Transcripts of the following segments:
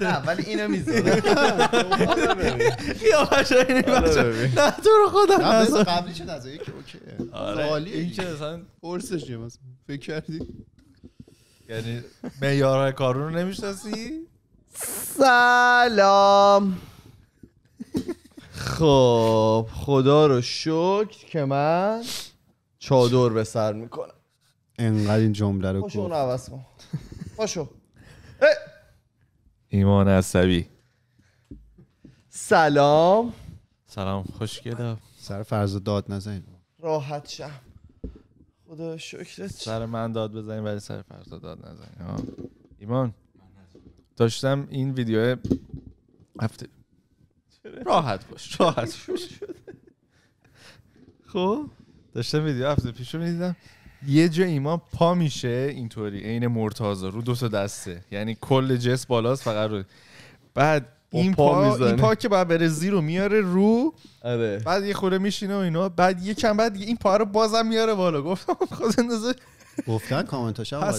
نه ولی اینو میذاره خیابش اینه بچه نه تو رو خودم نزار قبلی چه از یکی اوکیه آره این که اصلا قرصشیه مثلا فکر کردی یعنی میارهای کارون رو نمیشناسی سلام خب خدا رو شکر که من چادر به سر میکنم انقدر این جمله رو گفت عوض کن پاشو ایمان عصبی سلام سلام خوشگل سر فرض داد نزنیم راحت شم خدا شکرت سر من داد بزنین ولی سر فرض داد نزنیم ایمان داشتم این ویدیو هفته راحت باش راحت باش خب داشتم ویدیو هفته پیش رو میدیدم یه جا ایمان پا میشه اینطوری عین مرتازا رو دو تا دسته یعنی کل جس بالاست فقط رو بعد این پا, پا این پا که باید بره زیر رو میاره رو آره. بعد یه خوره میشینه و اینا بعد یه کم بعد این پا رو بازم میاره بالا گفتم خود اندازه گفتن کامنتاش هم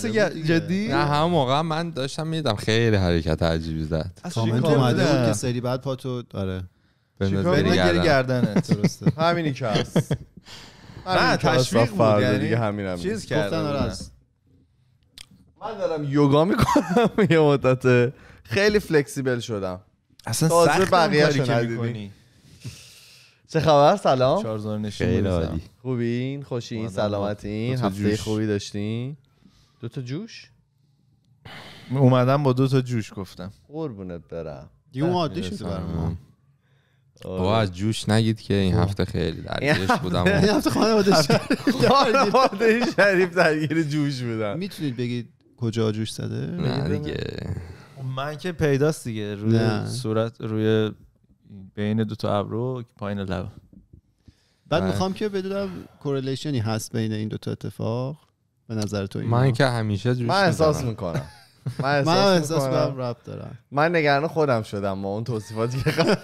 جدی نه هم موقع من داشتم میدم خیلی حرکت عجیبی زد کامنت اومده بود که سری بعد پاتو آره بری گردنت درسته همینی که هست یعنی آره نه تشویق بود دیگه همین من دارم یوگا میکنم یه مدت خیلی فلکسیبل شدم اصلا سخت بقیه ندیدی چه خبر سلام چارزار نشین خیلی خوشی خوبین خوشین سلامتین هفته خوبی داشتین دو تا جوش اومدم با دو تا جوش گفتم قربونت برم یه اون عادی شده ما آره. بابا از جوش نگید که این هفته خیلی درگیرش بودم این هفته خانواده شریف درگیر جوش بودم میتونید بگید کجا جوش زده نه دیگه خب من که پیداست دیگه روی صورت روی بین دو تا ابرو پایین لب بعد بله. میخوام که بدونم کورلیشنی هست بین این دوتا اتفاق به نظر تو من که همیشه جوش من احساس میکنم من احساس میکنم رب دارم من نگران خودم شدم با اون توصیفاتی که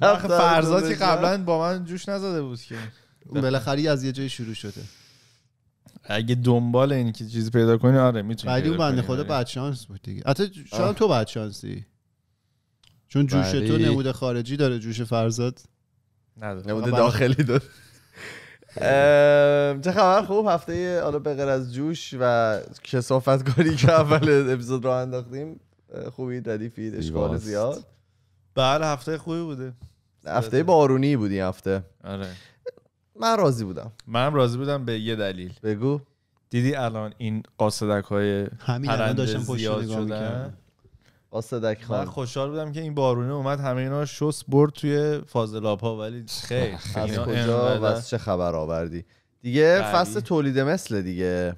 قبل فرزاد که قبلا با من جوش نزده بود که بله. بالاخره از یه جای شروع شده اگه دنبال این که چیزی پیدا کنی آره میتونی ولی اون بنده خدا آره. بعد شانس بود دیگه حتی شاید تو بعد شانسی چون جوش تو نمود خارجی داره جوش فرزاد نداره نمود داخلی داره چه خبر خوب هفته حالا به غیر از جوش و کسافت کاری که اول اپیزود رو انداختیم خوبی ردیفی فیدش زیاد بله هفته خوبی بوده هفته بارونی بودی هفته آره من راضی بودم من راضی بودم به یه دلیل بگو دیدی الان این قاصدک های همین الان داشتم قاصدک من خوشحال بودم که این بارونه اومد همه اینا شس برد توی فاضلاب ها ولی خیر از کجا و از چه خبر آوردی دیگه فصل تولید مثل دیگه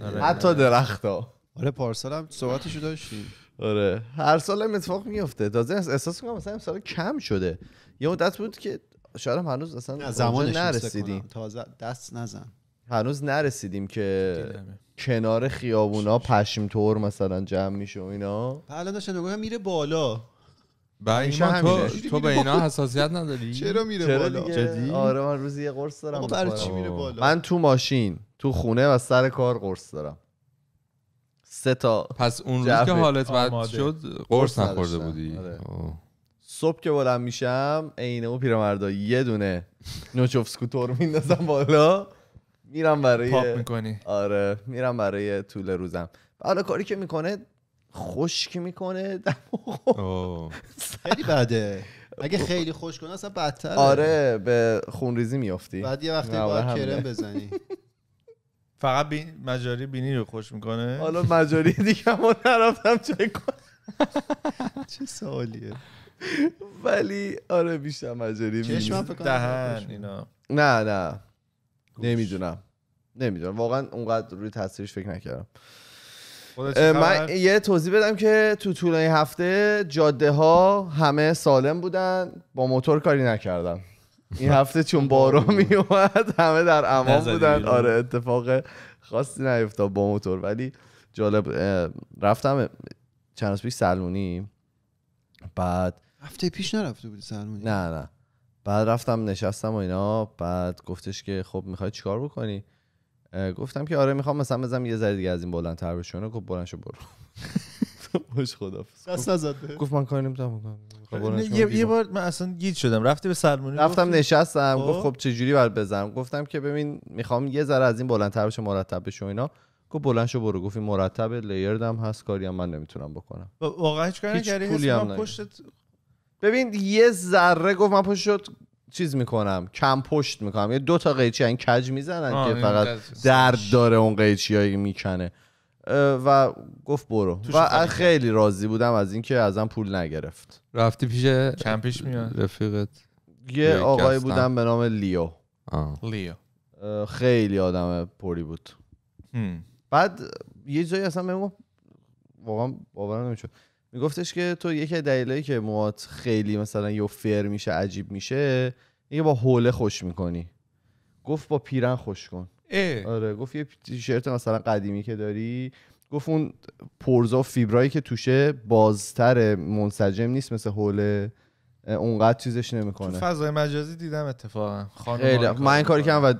آره. حتی درخت ها آره پارسال هم صحبتشو داشتیم آره هر سال هم اتفاق میفته تازه احساس میکنم مثلا امسال کم شده یه مدت بود که شاید هنوز اصلا زمان نرسیدیم تازه دست نزن هنوز نرسیدیم که کنار خیابونا پشم تور مثلا جمع میشه و اینا داشته نگاه میره بالا تو تو به اینا حساسیت نداری چرا میره بالا جدی آره من روزی یه قرص دارم برای چی میره بالا من تو ماشین تو خونه و سر کار قرص دارم سه تا پس اون روز که حالت بد شد قرص نخورده بودی آره. صبح که بلند میشم عین اون پیرمردا یه دونه نوچوف سکوتور میندازم بالا میرم برای پاپ میکنی آره میرم برای طول روزم حالا کاری که میکنه خشک میکنه خیلی بده اگه خیلی خوش کنه اصلا بدتره آره به خونریزی میافتی بعد یه وقتی باید کرم بزنی فقط بی... مجاری بینی رو خوش میکنه حالا مجاری دیگه ما نرفتم چه چه سوالیه ولی آره بیشتر مجاری چشم دهن اینا نه نه نمیدونم نمیدونم واقعا اونقدر روی تاثیرش فکر نکردم من یه توضیح بدم که تو طول هفته جاده ها همه سالم بودن با موتور کاری نکردم این هفته چون بارو می اومد همه در امان بودن آره اتفاق خاصی نیفتاد با موتور ولی جالب رفتم چند روز پیش سلمونی بعد هفته پیش نرفته بودی سلمونی نه نه بعد رفتم نشستم و اینا بعد گفتش که خب میخوای چیکار بکنی گفتم که آره میخوام مثلا بزنم یه ذره دیگه از این بلندتر بشونه گفت بلند شو برو باش خوش خدا دست نزد گفت من کاری نمیتونم بکنم خب، یه بار من اصلا گیت شدم رفتی به سلمونی رفتم نشستم گفت خب, خب چه جوری بر بزنم گفتم که ببین میخوام یه ذره از این بلندتر بشه مرتب بشه و اینا گفت بلند شو برو گفت این لیردم هست کاری هم من نمیتونم بکنم واقعا هیچ کاری نکردی پشتت ببین یه ذره گفت من پشت شد چیز میکنم کم پشت میکنم یه دو تا قیچی یعنی این کج میزنن که فقط درد داره اون قیچی میکنه و گفت برو و خیلی راضی بودم از اینکه ازم پول نگرفت رفتی پیش کم پیش میاد رفیقت یه آقای بودم به نام لیو لیو خیلی آدم پری بود بعد یه جایی اصلا بهم واقعا باور نمیشه میگفتش که تو یکی از دلایلی که موات خیلی مثلا یه فیر میشه عجیب میشه یه با حوله خوش میکنی گفت با پیرن خوش کن آره گفت یه تیشرت مثلا قدیمی که داری گفت اون پرزا فیبرایی که توشه بازتر منسجم نیست مثل حوله اونقدر چیزش نمیکنه تو فضای مجازی دیدم اتفاقا خیلی من این کاری کردم و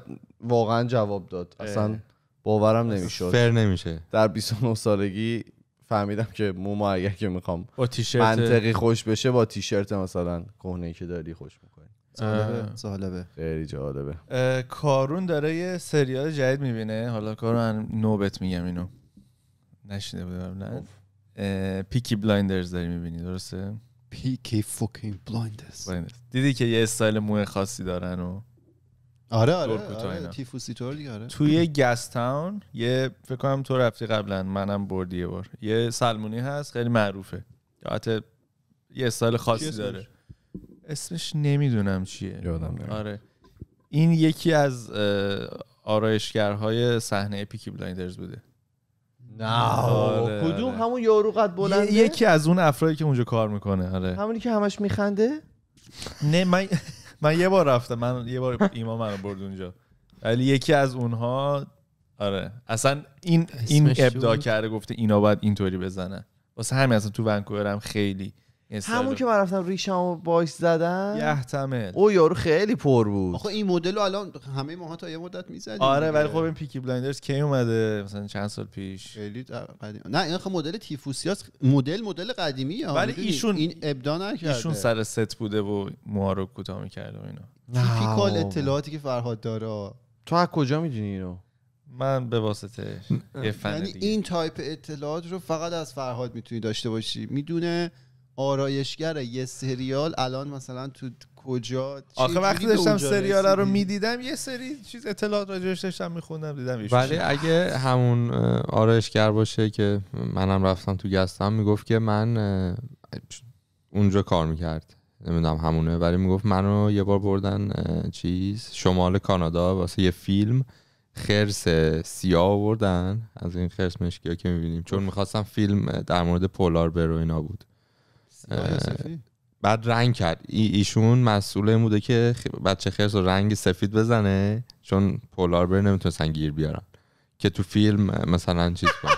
واقعا جواب داد اصلا باورم نمیشد فر نمیشه در 29 سالگی فهمیدم که موما اگر که میخوام با منطقی خوش بشه با تیشرت مثلا کهنه که داری خوش میکنه جالبه خیلی جالبه کارون داره یه سریال جدید میبینه حالا کارون نوبت میگم اینو نشینه بودم نه پیکی بلایندرز داری میبینی درسته پیکی فوکینگ بلایندرز دیدی که یه استایل موه خاصی دارن و آره آره, آره، دیگه آره. توی گستاون یه فکر کنم تو رفتی قبلا منم بردی یه بار یه سلمونی هست خیلی معروفه یه استایل خاصی داره اسمش نمیدونم چیه آره این یکی از آرایشگرهای صحنه پیکی بلایندرز بوده نه آره، کدوم آره. همون یارو قد بلنده یکی از اون افرادی که اونجا کار میکنه آره همونی که همش میخنده نه من من یه بار رفته من یه بار ایمان من برد اونجا ولی یکی از اونها آره اصلا این این ابداع کرده گفته اینا باید اینطوری بزنن واسه همین اصلا تو ونکوورم خیلی همون که من رفتم و باش زدم یحتمل او یارو خیلی پر بود آخه این مدل رو الان همه ماها تا یه مدت میزدیم آره ولی خب این پیکی بلایندرز کی اومده مثلا چند سال پیش خیلی قدیم نه این خب مدل تیفوسیاس مدل مدل قدیمی ها ولی ایشون این ابدا نکرده ایشون سر ست بوده و موها رو کوتاه میکرد و اینا تیپیکال اطلاعاتی که فرهاد داره تو از کجا میدونی اینو من به واسطه یعنی این تایپ اطلاعات رو فقط از فرهاد میتونی داشته باشی میدونه آرایشگر یه سریال الان مثلا تو کجا آخه وقتی داشتم سریال رو میدیدم یه سری چیز اطلاعات راجعش داشتم میخوندم دیدم ولی اگه همون آرایشگر باشه که منم رفتم تو گستم میگفت که من اونجا کار میکرد نمیدونم همونه ولی میگفت منو یه بار بردن چیز شمال کانادا واسه یه فیلم خرس سیاه آوردن از این خرس مشکی ها که میبینیم چون میخواستم فیلم در مورد پولار برو اینا بود آره، آره. بعد رنگ کرد ایشون مسئول این بوده که بچه خرس رو رنگ سفید بزنه چون پولار بر نمیتونستن گیر بیارن که تو فیلم مثلا چیز کن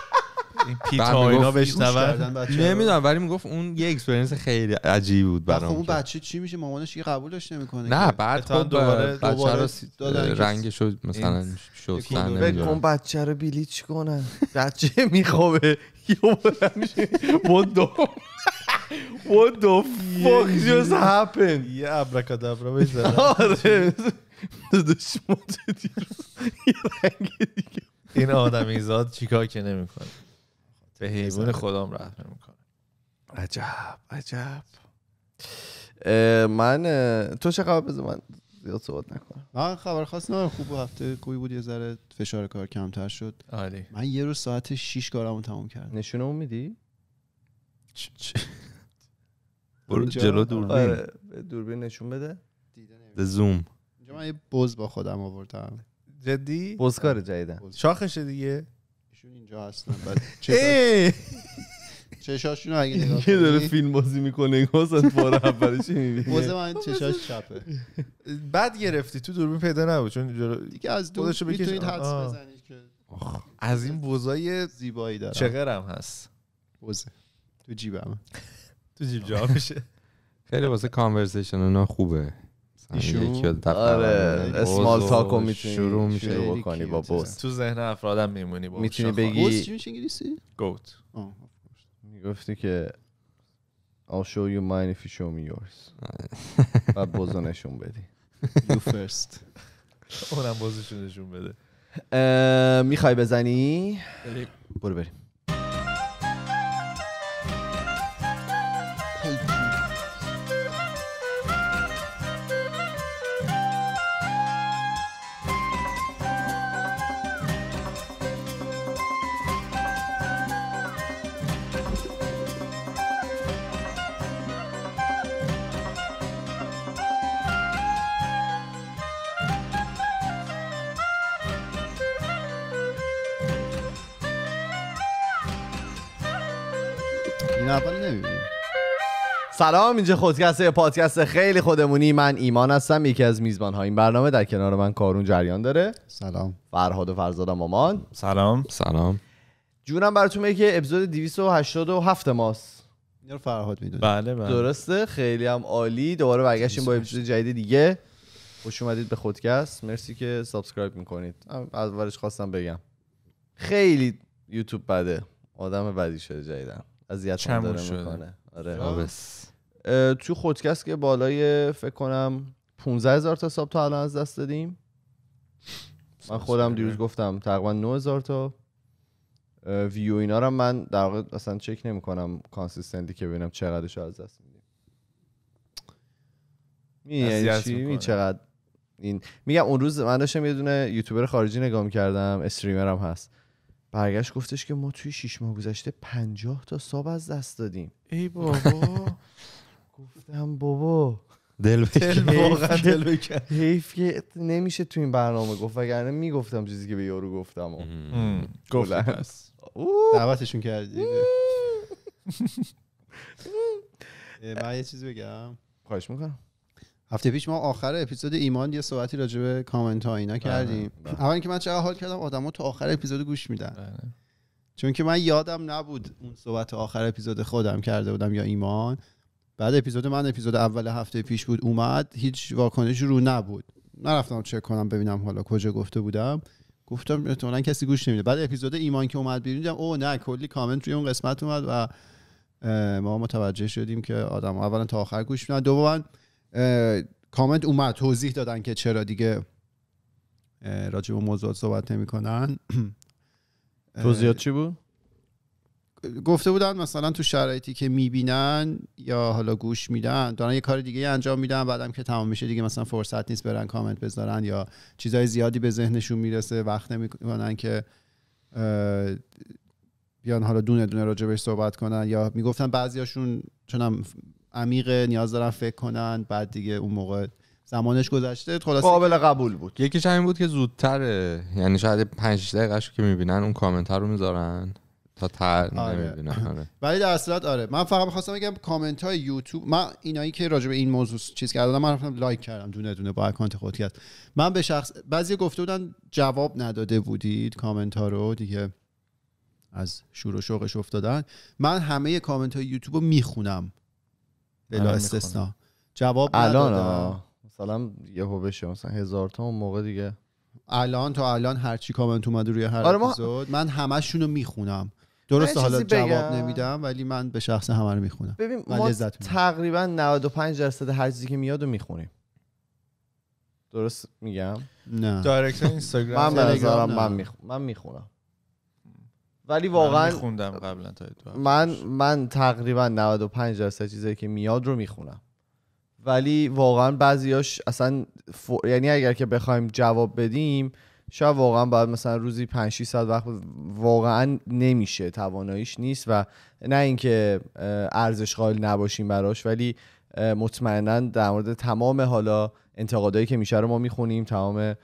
پیتا اینا بشنون نمیدونم ولی میگفت اون یه اکسپرینس خیلی عجیب بود خب برام اون بچه چی میشه مامانش یه قبولش نمیکنه نه بعد خود خب، دوباره بچه رو رنگ شد مثلا شد اون بچه رو بلیچ کنن بچه میخوابه what the what the fuck just happened یه happened? Yeah, آره what is that? این آدمی زاد چیکار که نمیکنه به حیوان خودم رحم نمیکنه عجب عجب من تو چه قبل بزن من زیاد صحبت نکنم من خبر خاص نه خوب هفته خوبی بود یه ذره فشار کار کمتر شد عالی من یه روز ساعت 6 کارمو تموم کردم اون میدی برو جلو دوربین آره دوربین نشون بده به زوم اینجا من یه بز با خودم آوردم جدی بزکار جدیدن شاخشه دیگه ایشون اینجا هستن بعد چشاشونو اگه نگاه کنی داره فیلم بازی میکنه حسن بار اولش چی میبینی واسه من چشاش چپه بعد گرفتی تو دوربین پیدا نبود چون دیگه از دور میتونید حدس بزنید که از این بوزای زیبایی داره چقرم هست بوزه تو جیبم تو جیب جا میشه خیلی واسه کانورسیشن اونها خوبه آره اسمال تاکو میتونی شروع میشه بکنی با بوس تو ذهن افرادم میمونی با میتونی بگی بوس چی میشه انگلیسی گوت گفتی که I'll show you mine if you show me yours بعد بازو نشون بدی You first اونم بازشون نشون بده میخوای بزنی برو بریم سلام اینجا خودکسته پادکست خیلی خودمونی من ایمان هستم یکی از میزبان های این برنامه در کنار من کارون جریان داره سلام فرهاد و فرزادم مامان سلام سلام جونم براتون که اپیزود 287 ماست اینو فرهاد میدونه بله بله درسته خیلی هم عالی دوباره برگشتیم با اپیزود جدید دیگه خوش اومدید به خودکست مرسی که سابسکرایب میکنید از اولش خواستم بگم خیلی یوتیوب بده آدم بدی شده جدیدم اذیت داره میکنه آره تو خودکست که بالای فکر کنم 15 هزار تا ساب تا الان از دست دادیم من خودم دیروز گفتم تقریبا 9000 تا ویو اینا رو من در واقع اصلا چک نمی کنم کانسیستنتی که ببینم چقدرش از دست میدیم می یعنی چقدر این میگم اون روز من داشتم یه دونه یوتیوبر خارجی نگاه کردم استریمرم هست برگشت گفتش که ما توی 6 ماه گذشته پنجاه تا ساب از دست دادیم ای بابا گفتم بابا دل بکن دل حیف که نمیشه تو این برنامه گفت وگرنه میگفتم چیزی که به یارو گفتم گفت بله. دعوتشون کردی من یه چیزی بگم خواهش میکنم هفته پیش ما آخر اپیزود ایمان یه صحبتی راجع به کامنت ها اینا بله، کردیم بله. اول اینکه من چقدر حال کردم ها تو آخر اپیزود گوش میدن چون که من یادم نبود اون صحبت آخر اپیزود خودم کرده بودم یا ایمان بعد اپیزود من اپیزود اول هفته پیش بود اومد هیچ واکنشی رو نبود نرفتم چک کنم ببینم حالا کجا گفته بودم گفتم احتمالا کسی گوش نمیده بعد اپیزود ایمان که اومد بیرون دیدم او نه کلی کامنت روی اون قسمت اومد و ما متوجه شدیم که آدم اولا تا آخر گوش میدن دوما کامنت اومد توضیح دادن که چرا دیگه راجع به موضوعات صحبت نمیکنن توضیحات چی بود گفته بودن مثلا تو شرایطی که میبینن یا حالا گوش میدن دارن یه کار دیگه انجام میدن بعدم که تمام میشه دیگه مثلا فرصت نیست برن کامنت بذارن یا چیزای زیادی به ذهنشون میرسه وقت نمیکنن که بیان حالا دونه دونه راجع بهش صحبت کنن یا میگفتن بعضیاشون چونم عمیق نیاز دارن فکر کنن بعد دیگه اون موقع زمانش گذشته خلاص قابل قبول بود یکی همین بود که زودتر یعنی شاید 5 که میبینن اون کامنت رو میذارن تا تر آره. آره. ولی در اصل آره من فقط می‌خواستم بگم کامنت های یوتیوب من اینایی که راجع به این موضوع چیز کردم من رفتم لایک کردم دونه دونه با اکانت خود کرد من به شخص بعضی گفته بودن جواب نداده بودید کامنت ها رو دیگه از شور و شوقش افتادن من همه کامنت های یوتیوب رو میخونم بلا آره، استثنا جواب الان مثلا یهو بشه مثلا هزار تا اون موقع دیگه الان تا الان هرچی کامنت اومده روی هر آره من رو میخونم درست حالا جواب نمیدم ولی من به شخص همه رو میخونم ببین ما تقریبا 95 درصد هر چیزی که میاد رو میخونیم درست میگم نه دایرکت اینستاگرام من به من, میخونم من میخونم ولی واقعا من خوندم قبلا تا من من تقریبا 95 درصد چیزایی که میاد رو میخونم ولی واقعا بعضیاش اصلا یعنی اگر که بخوایم جواب بدیم شاید واقعا باید مثلا روزی 5 6 ساعت وقت واقعا نمیشه تواناییش نیست و نه اینکه ارزش قائل نباشیم براش ولی مطمئنا در مورد تمام حالا انتقادایی که میشه رو ما میخونیم تمام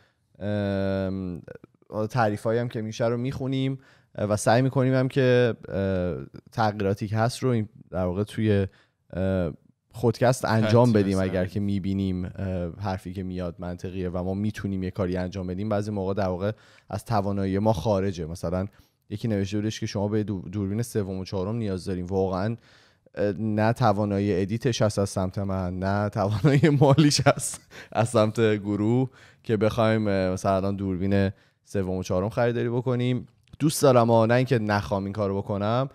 تعریفایی هم که میشه رو میخونیم و سعی میکنیم هم که تغییراتی که هست رو در واقع توی خودکست انجام بدیم اگر که میبینیم حرفی که میاد منطقیه و ما میتونیم یه کاری انجام بدیم بعضی موقع در واقع از توانایی ما خارجه مثلا یکی نوشته بودش که شما به دوربین سوم و چهارم نیاز داریم واقعا نه توانایی ادیتش هست از سمت من نه توانایی مالیش هست از سمت گروه که بخوایم مثلا دوربین سوم و چهارم خریداری بکنیم دوست دارم ها نه اینکه نخوام این کارو بکنم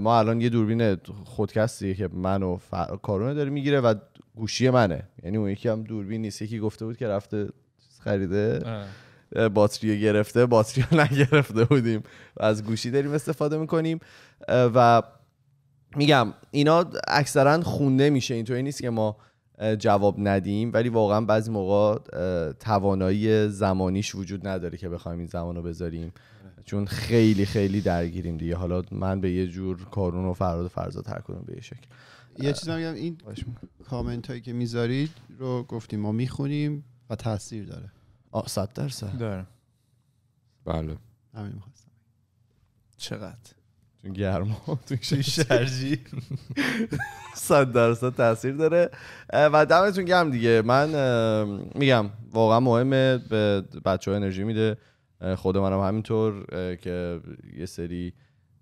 ما الان یه دوربین خودکستیه که منو ف... کارونه داره میگیره و گوشی منه یعنی اون یکی هم دوربین نیست یکی گفته بود که رفته خریده باتری گرفته باتری نگرفته بودیم و از گوشی داریم استفاده میکنیم و میگم اینا اکثرا خونده میشه اینطوری نیست که ما جواب ندیم ولی واقعا بعضی موقع توانایی زمانیش وجود نداره که بخوایم این زمان رو بذاریم چون خیلی خیلی درگیریم دیگه حالا من به یه جور کارون و فراد و فرزاد هر به یه شکل یه چیزی میگم این کامنت هایی که میذارید رو گفتیم ما میخونیم و تاثیر داره آه صد درصد داره بله همین میخواستم چقدر چون گرما تو شرجی صد درصد تاثیر داره و دمتون گم دیگه من میگم واقعا مهمه به بچه ها انرژی میده خود منم همینطور که یه سری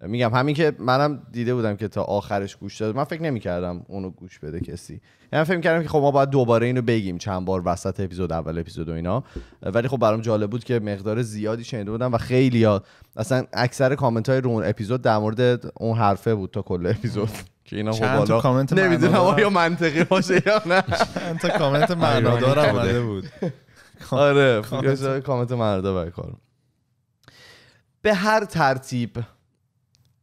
میگم همین که منم دیده بودم که تا آخرش گوش داد من فکر نمیکردم اونو گوش بده کسی من یعنی فکر کردم که خب ما باید دوباره اینو بگیم چند بار وسط اپیزود اول اپیزود و اینا ولی خب برام جالب بود که مقدار زیادی شنیده بودم و خیلی ها. اصلا اکثر کامنت های رو اون اپیزود در مورد اون حرفه بود تا کل اپیزود که اینا خب بالا نمیدونم آیا منطقی باشه یا نه تا کامنت معنادار بود آره کامنت معنادار کارم به هر ترتیب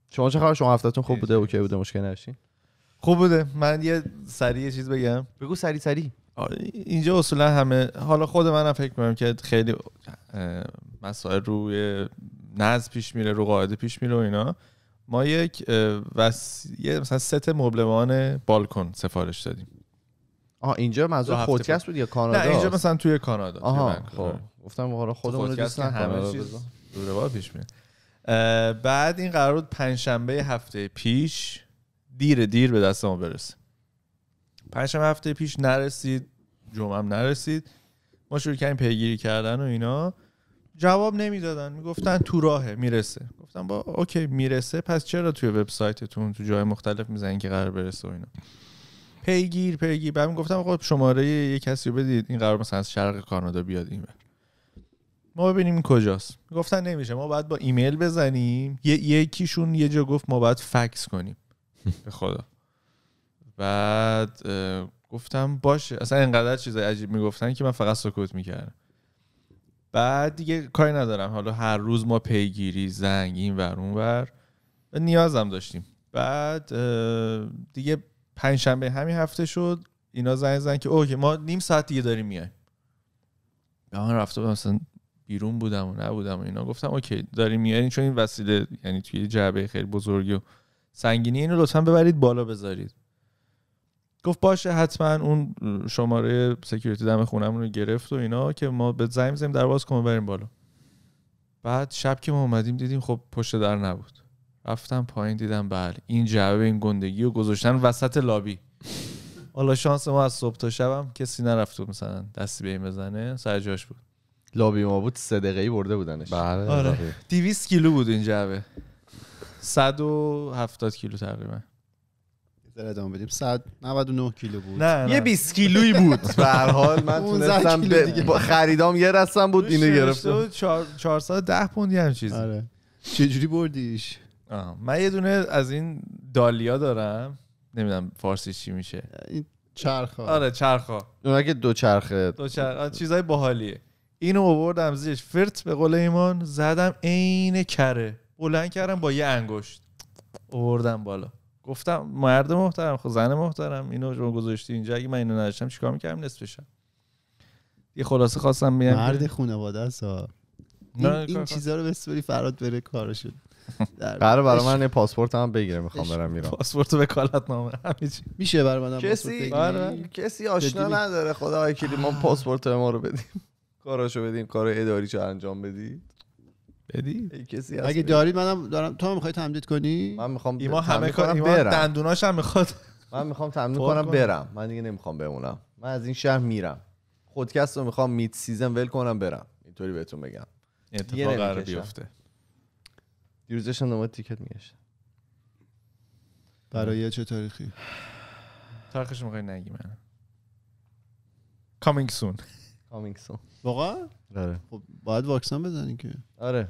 شما چه خبر شما هفتهتون خوب بوده اوکی بوده مشکل نشین خوب بوده من یه سری یه چیز بگم بگو سری سری اینجا اصولا همه حالا خود منم فکر میکنم که خیلی مسائل روی نزد پیش میره رو قاعده پیش میره و اینا ما یک وس... یه مثلا ست مبلمان بالکن سفارش دادیم آه اینجا منظور پادکست بود یا کانادا نه اینجا مثلا توی کانادا آها خب گفتم حالا خودمون رو دوست همه رو پیش میاد بعد این قرار بود پنجشنبه هفته پیش دیر دیر به دست ما برسه پنجشنبه هفته پیش نرسید جمعه هم نرسید ما شروع کردیم پیگیری کردن و اینا جواب نمیدادن میگفتن تو راهه میرسه گفتم با اوکی میرسه پس چرا توی وبسایتتون تو جای مختلف میزنین که قرار برسه و اینا پیگیر پیگیر بعد میگفتم خب شماره یه کسی رو بدید این قرار مثلا از شرق کانادا بیاد این بر. ما ببینیم کجاست گفتن نمیشه ما باید با ایمیل بزنیم یه یکیشون یه جا گفت ما باید فکس کنیم به خدا بعد گفتم باشه اصلا اینقدر چیز عجیب میگفتن که من فقط سکوت میکردم بعد دیگه کاری ندارم حالا هر روز ما پیگیری زنگ این ور اون ور نیازم داشتیم بعد دیگه پنجشنبه همین هفته شد اینا زنگ زن که اوکی ما نیم ساعت دیگه داریم میایم به من رفته بودم بیرون بودم و نبودم و اینا گفتم اوکی داریم میارین چون این وسیله یعنی توی جعبه خیلی بزرگی و سنگینی اینو لطفا ببرید بالا بذارید گفت باشه حتما اون شماره سکیوریتی دم خونم رو گرفت و اینا که ما به زنگ زنیم در باز بریم بالا بعد شب که ما اومدیم دیدیم خب پشت در نبود رفتم پایین دیدم بله این جعبه این گندگی رو گذاشتن وسط لابی حالا شانس ما از صبح تا شبم کسی نرفت مثلا دستی به این بزنه سر جاش بود لابی ما بود سه برده بودنش بله آره 200 کیلو بود این جعبه 170 کیلو تقریبا در ادامه بدیم 199 کیلو بود نه, نه. یه 20 کیلویی بود به هر حال من تونستم ب... خریدام یه رستم بود اینو گرفتم 410 پوند یه هم چیزی آره چجوری بردیش آه. من یه دونه از این دالیا دارم نمیدونم فارسی چی میشه این چرخا آره چرخ اون که دو چرخه دو چرخ چیزای باحالیه اینو آوردم زیرش فرت به قول ایمان زدم عین کره بلند کردم با یه انگشت آوردم بالا گفتم مرد محترم خب زن محترم اینو شما گذاشتی اینجا اگه من اینو نداشتم چیکار میکردم نصفشم یه خلاصه خواستم بیان مرد خانواده است این, این چیزا رو بسوری فرات بره کارشون قرار برای من پاسپورت هم بگیره میخوام برم ایران پاسپورت به کالت نامه میشه برای کسی آره، کسی آشنا نداره خدا وکیلی ما پاسپورت ما رو بدیم کاراشو بدیم کار اداری چه انجام بدی بدی کسی اگه دارید منم دارم تو میخوای تمدید کنی من میخوام ایما همه کار ایما دندوناش هم میخواد من میخوام تمدید کنم برم من دیگه نمیخوام بمونم من از این شهر میرم خودکست رو میخوام میت سیزن ول کنم برم اینطوری بهتون بگم اتفاق قرار بیفته دیروزش هم تیکت میگشت برای چه تاریخی تاریخش میخوای نگی من coming soon coming soon واقعا آره خب باید واکسن بزنی که آره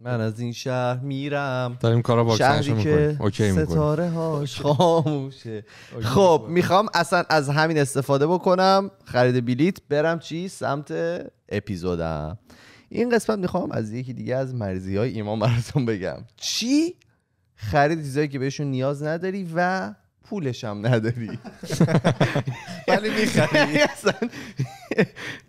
من از این شهر میرم داریم کارا شهری اوکی ستاره هاش خاموشه خب میخوام اصلا از همین استفاده بکنم خرید بلیت برم چی سمت اپیزودم این قسمت میخوام از یکی دیگه از مرزی های ایمان براتون بگم چی خرید چیزایی که بهشون نیاز نداری و پولش هم نداری ولی میخری یعنی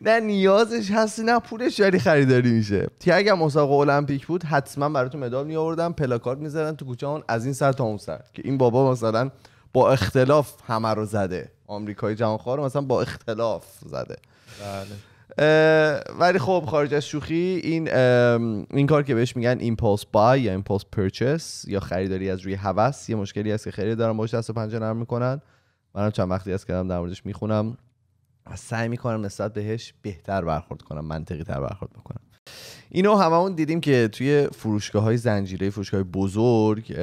نه نیازش هستی نه پولش داری خریداری میشه تی اگر مسابقه المپیک بود حتما براتون مدال آوردن پلاکارد میزدن تو کوچه اون از این سر تا اون سر که این بابا مثلا با اختلاف همه رو زده آمریکای جهانخوار مثلا با اختلاف زده بله ولی خب خارج از شوخی این این کار که بهش میگن ایمپولس بای یا ایمپولس پرچس یا خریداری از روی هوس یه مشکلی هست که خیلی دارم باش دست و پنجه نرم میکنن منم چند وقتی هست که در موردش میخونم و سعی میکنم نسبت بهش بهتر برخورد کنم منطقی تر برخورد بکنم اینو هممون دیدیم که توی فروشگاه های زنجیره فروشگاه بزرگ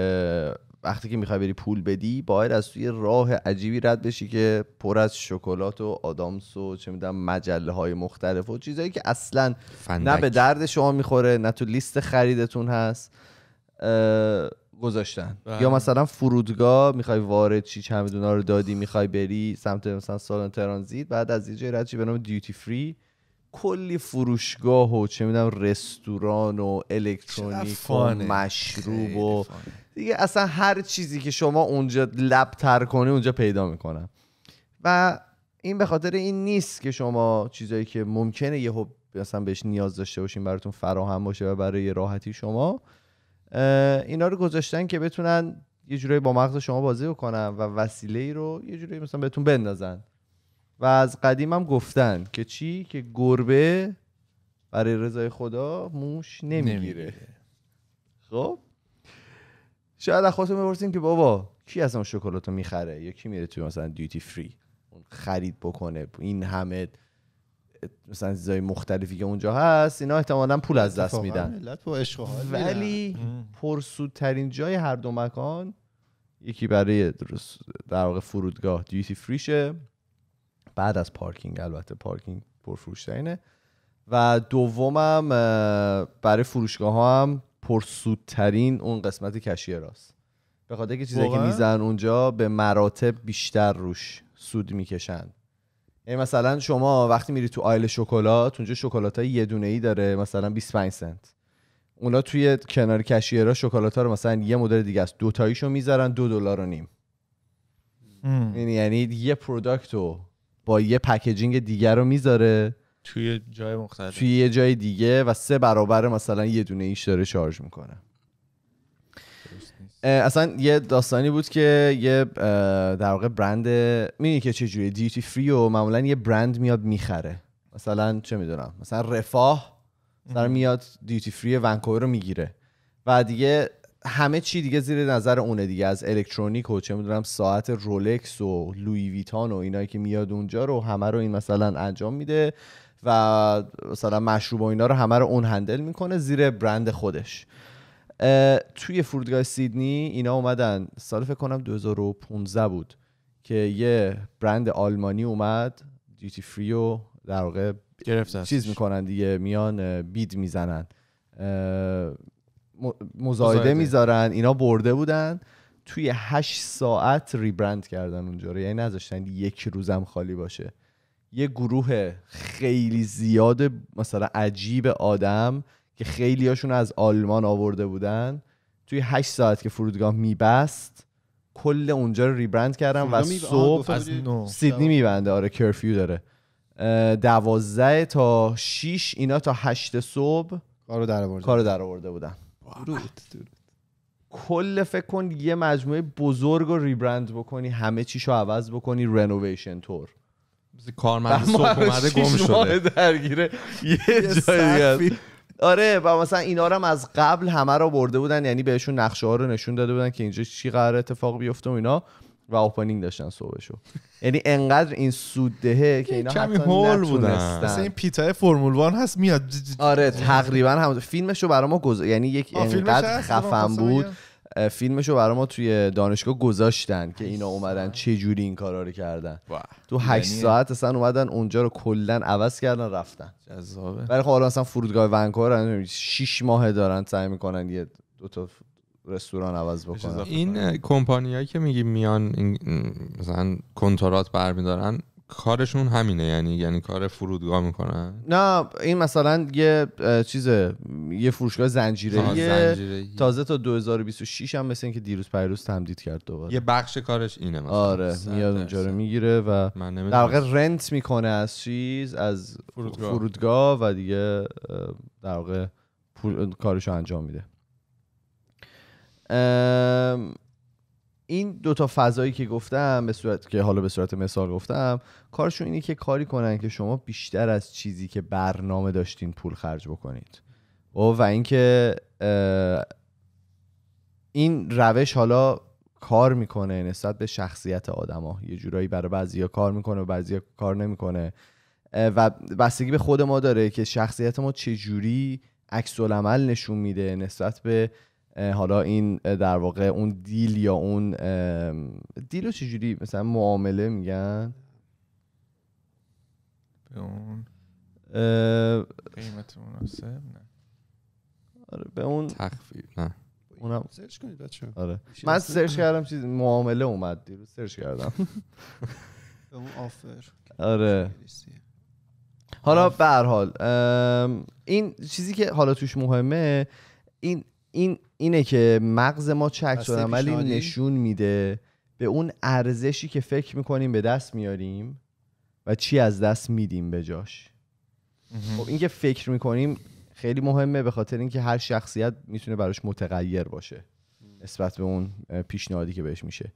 وقتی که میخوای بری پول بدی باید از توی راه عجیبی رد بشی که پر از شکلات و آدامس و چه میدونم مجله های مختلف و چیزهایی که اصلا فندک. نه به درد شما میخوره نه تو لیست خریدتون هست گذاشتن بله. یا مثلا فرودگاه میخوای وارد چی چمدونا رو دادی میخوای بری سمت مثلا سالن ترانزیت بعد از یه جای رد به نام دیوتی فری کلی فروشگاه و چه میدونم رستوران و الکترونیک و مشروب و دیگه اصلا هر چیزی که شما اونجا لب تر کنی اونجا پیدا میکنم و این به خاطر این نیست که شما چیزایی که ممکنه یه حب اصلا بهش نیاز داشته باشین براتون فراهم باشه و برای راحتی شما اینا رو گذاشتن که بتونن یه جورایی با مغز شما بازی بکنن و وسیله ای رو یه جورایی مثلا بهتون بندازن و از قدیم هم گفتن که چی که گربه برای رضای خدا موش نمیگیره خب شاید از خودتون که بابا کی از اون شکلاتو میخره یا کی میره توی مثلا دیوتی فری خرید بکنه این همه مثلا چیزای مختلفی که اونجا هست اینا احتمالا پول از دست میدن ولی پرسودترین جای هر دو مکان یکی برای در واقع فرودگاه دیوتی فریشه بعد از پارکینگ البته پارکینگ پرفروشترینه و دومم برای فروشگاه ها هم پرسودترین اون قسمت کشیه راست به خاطر که چیزایی که میزن اونجا به مراتب بیشتر روش سود میکشن یعنی مثلا شما وقتی میری تو آیل شکلات اونجا شکلات های یه دونه ای داره مثلا 25 سنت اونا توی کنار کشیرها شکلات ها رو مثلا یه مدل دیگه است دو تاییشو میذارن دو دلار و نیم یعنی یعنی یه پروداکت رو با یه پکیجینگ دیگر رو میذاره توی جای مختلف توی یه جای دیگه و سه برابر مثلا یه دونه ایش داره شارژ میکنه اصلا یه داستانی بود که یه در واقع برند میدونی که چه دیوتی فری و معمولا یه برند میاد میخره مثلا چه میدونم مثلا رفاه مثلا میاد دیوتی فری ونکوور رو میگیره و دیگه همه چی دیگه زیر نظر اونه دیگه از الکترونیک و چه میدونم ساعت رولکس و لوی ویتان و اینایی که میاد اونجا رو همه رو این مثلا انجام میده و مثلا مشروب و اینا رو همه رو اون هندل میکنه زیر برند خودش توی فرودگاه سیدنی اینا اومدن سال فکر کنم 2015 بود که یه برند آلمانی اومد دیوتی فری و در واقع گرفتن چیز میکنن دیگه میان بید میزنن مزایده میذارن اینا برده بودن توی 8 ساعت ریبرند کردن اونجا رو یعنی نذاشتن یک روزم خالی باشه یه گروه خیلی زیاد مثلا عجیب آدم که خیلی از آلمان آورده بودن توی هشت ساعت که فرودگاه میبست کل اونجا رو ریبرند کردم و صبح از سیدنی میبنده آره کرفیو داره دوازده تا 6 اینا تا هشت صبح کارو در آورده بودن کل فکر کن یه مجموعه بزرگ رو ریبرند بکنی همه چیشو عوض بکنی رنوویشن تور کارمند صبح اومده گم شده درگیره یه جایی آره و مثلا اینا رو هم از قبل همه رو برده بودن یعنی بهشون نقشه ها رو نشون داده بودن که اینجا چی قرار اتفاق بیفته و اینا و اوپنینگ داشتن صبحشو یعنی انقدر این دهه که اینا کمی هول بودن مثلا این پیتای فرمول هست میاد آره تقریبا هم فیلمش رو برای ما گذاشت یعنی یک انقدر خفن خب، بود فیلمش رو برای ما توی دانشگاه گذاشتن که اینا اومدن چه جوری این کارا رو کردن تو 8 یعنی ساعت اصلا اومدن اونجا رو کلا عوض کردن رفتن جذابه ولی خب حالا اصلا فرودگاه ونکوور 6 ماه دارن سعی میکنن یه دو تا رستوران عوض بکنن این کمپانیایی که میگی میان مثلا کنترات برمیدارن کارشون همینه یعنی یعنی کار فرودگاه میکنن نه این مثلا یه چیز یه فروشگاه زنجیره تازه تا 2026 هم مثل اینکه دیروز پیروز تمدید کرد دوباره یه بخش کارش اینه مثلا آره میاد اونجا رو میگیره و در واقع رنت میکنه از چیز از فرودگاه, و دیگه در واقع پول... کارشو انجام میده این دوتا فضایی که گفتم به صورت که حالا به صورت مثال گفتم کارشون اینه که کاری کنن که شما بیشتر از چیزی که برنامه داشتین پول خرج بکنید و, و اینکه این روش حالا کار میکنه نسبت به شخصیت آدما یه جورایی برای بعضیا کار میکنه و بعضیا کار نمیکنه و بستگی به خود ما داره که شخصیت ما چه جوری عکس نشون میده نسبت به حالا این در واقع اون دیل یا اون دیل رو چجوری مثلا معامله میگن به اون قیمت مناسب نه آره به اون تخفیف نه اونم سرچ کنید آره من سرچ کردم چیز معامله اومد دیروز سرچ کردم به اون آفر آره حالا به حال این چیزی که حالا توش مهمه این این اینه که مغز ما چک شده ولی نشون میده به اون ارزشی که فکر میکنیم به دست میاریم و چی از دست میدیم به جاش خب این که فکر میکنیم خیلی مهمه به خاطر اینکه هر شخصیت میتونه براش متغیر باشه نسبت به اون پیشنهادی که بهش میشه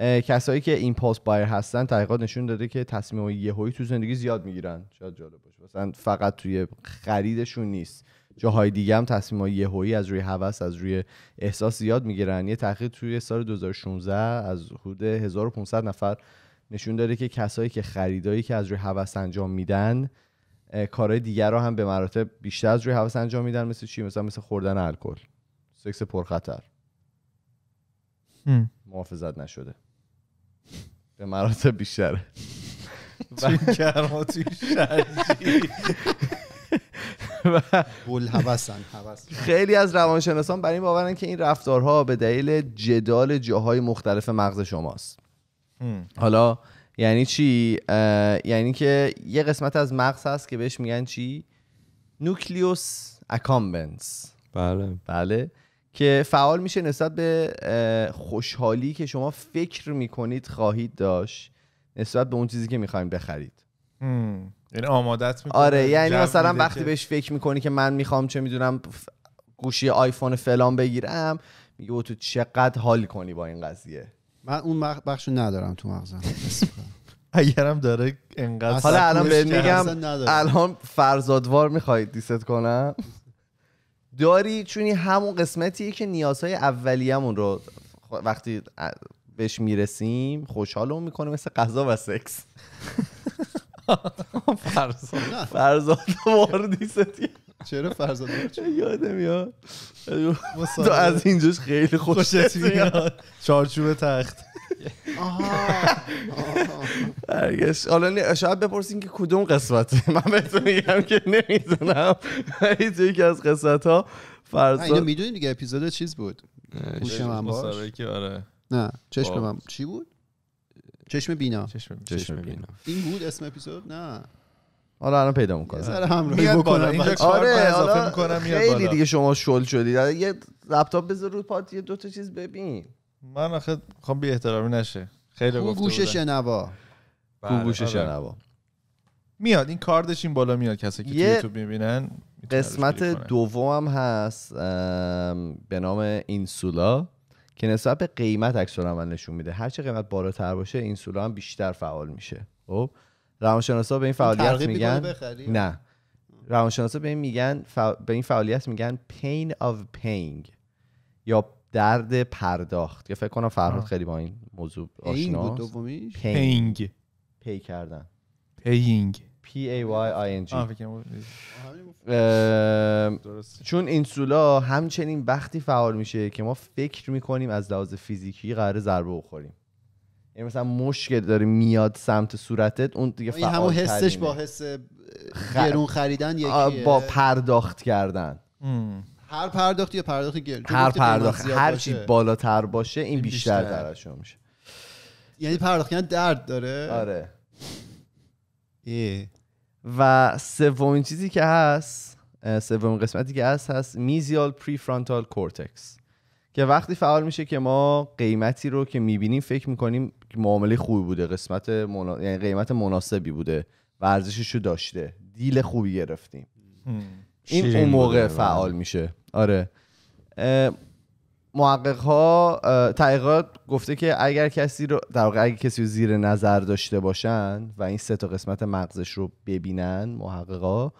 کسایی که پاس بایر هستن تحقیقات نشون داده که تصمیم یهویی تو زندگی زیاد میگیرن شاید جالب باشه مثلا فقط توی خریدشون نیست جاهای دیگه هم تصمیم های یهویی از روی هوس از روی احساس زیاد میگیرن یه تحقیق توی سال 2016 از حدود 1500 نفر نشون داره که کسایی که خریدایی که از روی هوس انجام میدن کارهای دیگر رو هم به مراتب بیشتر از روی هوس انجام میدن مثل چی مثلا مثل خوردن الکل سکس پرخطر محافظت نشده به مراتب بیشتر بول خیلی از روانشناسان بر این باورن که این رفتارها به دلیل جدال جاهای مختلف مغز شماست حالا یعنی چی یعنی که یه قسمت از مغز هست که بهش میگن چی نوکلیوس اکامبنس بله بله که فعال میشه نسبت به خوشحالی که شما فکر میکنید خواهید داشت نسبت به اون چیزی که میخوایم بخرید این یعنی آمادت میکنه آره یعنی مثلا وقتی بهش فکر میکنی که من میخوام چه میدونم گوشی آیفون فلان بگیرم میگه تو چقدر حال کنی با این قضیه من اون بخشو ندارم تو مغزم اگرم داره انقدر حالا الان میگم الان فرزادوار میخوای دیست کنم داری چونی همون قسمتیه که نیازهای اولیه‌مون رو وقتی بهش میرسیم خوشحالمون میکنه مثل غذا و سکس فرزاد فرزاد واردیستی چرا فرزاد یادم میاد تو از آره. اینجاش خیلی خوشت میاد چارچوب تخت برگشت حالا شاید بپرسین که کدوم قسمت من بهتون میگم که نمیدونم هیچ یکی از قسمت ها فرزاد اینو میدونید دیگه اپیزود چیز بود گوش من باش آره. نه چشم خب. من چی بود چشم بینا چشم بینا, چشم بینا. این بود اسم اپیزود نه حالا الان پیدا میکنم سر همراهی بکنم اینجا آره اضافه میکنم خیلی بالا. دیگه شما شل شدید یه لپتاپ بذار رو پات یه دو تا چیز ببین من آخه میخوام خب بی احترامی نشه خیلی گفته گوش شنوا بله، گوش آره. شنوا میاد این کاردش این بالا میاد کسی که تو یوتیوب میبینن قسمت دوم هم هست به نام اینسولا که نسبت به قیمت عکس نشون میده هر چه قیمت بالاتر باشه این هم بیشتر فعال میشه خب روانشناسا به این فعالیت میگن نه روانشناسا به این میگن ف... به این فعالیت میگن pain of paying یا درد پرداخت یا فکر کنم فرهاد خیلی با این موضوع آشناست پینگ پی کردن پینگ P A Y I N G چون اینسولا همچنین وقتی فعال میشه که ما فکر میکنیم از لحاظ فیزیکی قراره ضربه بخوریم یعنی مثلا مشکل داره میاد سمت صورتت اون دیگه فعال همون حسش با حس گرون خریدن یکیه با پرداخت کردن هر پرداخت یا پرداخت گرون هر پرداخت هر چی بالاتر باشه این بیشتر درش میشه یعنی پرداخت کردن درد داره آره و سومین چیزی که هست سومین قسمتی که هست هست میزیال پری فرانتال کورتکس که وقتی فعال میشه که ما قیمتی رو که میبینیم فکر میکنیم معامله خوبی بوده قسمت یعنی قیمت مناسبی بوده و ارزشش رو داشته دیل خوبی گرفتیم این اون موقع فعال میشه آره محقق ها تحقیقات گفته که اگر کسی رو در واقع اگر کسی رو زیر نظر داشته باشن و این سه تا قسمت مغزش رو ببینن محققا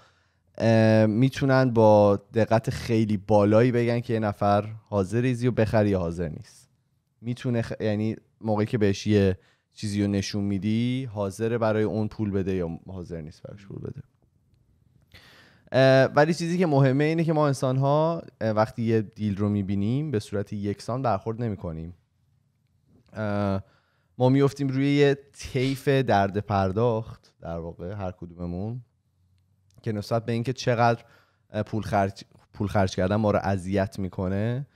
میتونن با دقت خیلی بالایی بگن که یه نفر حاضر ایزی و بخری یا حاضر نیست میتونه یعنی موقعی که بهش یه چیزی رو نشون میدی حاضر برای اون پول بده یا حاضر نیست براش پول بده ولی چیزی که مهمه اینه که ما انسان ها وقتی یه دیل رو میبینیم به صورت یکسان برخورد نمی کنیم ما میفتیم روی یه طیف درد پرداخت در واقع هر کدوممون که نسبت به اینکه چقدر پول خرج, پول خرج کردن ما رو اذیت میکنه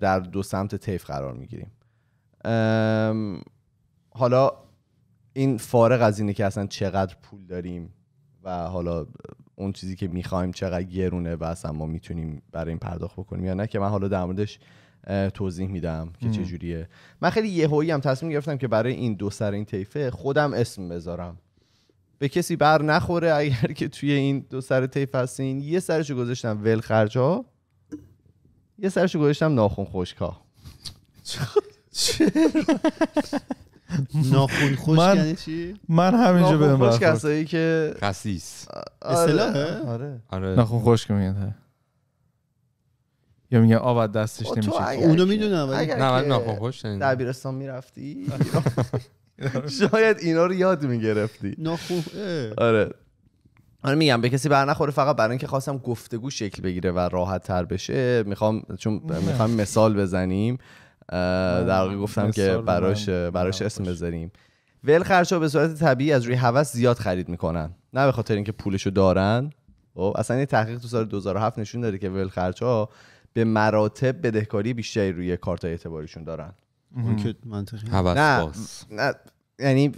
در دو سمت طیف قرار میگیریم حالا این فارغ از اینه که اصلا چقدر پول داریم و حالا اون چیزی که میخوایم چقدر گرونه و اصلا ما میتونیم برای این پرداخت بکنیم یا نه که من حالا در موردش توضیح میدم که چه جوریه من خیلی یهویی هم تصمیم گرفتم که برای این دو سر این طیفه خودم اسم بذارم به کسی بر نخوره اگر که توی این دو سر طیف هستین یه سرشو گذاشتم ول خرجا یه سرشو گذاشتم ناخون خوشکا ناخون خوش من... یعنی چی من همینجا بهم برخورد کسایی که خسیس آره آره, آره. خوش که میگن یا میگه آب دستش خب نمیشه اونو میدونم ولی نه ناخون خشک دبیرستان میرفتی شاید اینا رو یاد میگرفتی ناخون آره آره میگم به کسی بر نخوره فقط برای اینکه خواستم گفتگو شکل بگیره و راحت تر بشه میخوام چون میخوام مثال بزنیم در واقع گفتم که براش براش اسم بذاریم ول خرچا به صورت طبیعی از روی هوس زیاد خرید میکنن نه به خاطر اینکه پولشو دارن خب اصلا یه تحقیق تو سال 2007 نشون داده که ول خرچا به مراتب بدهکاری بیشتری روی کارت اعتباریشون دارن اون که نه, نه یعنی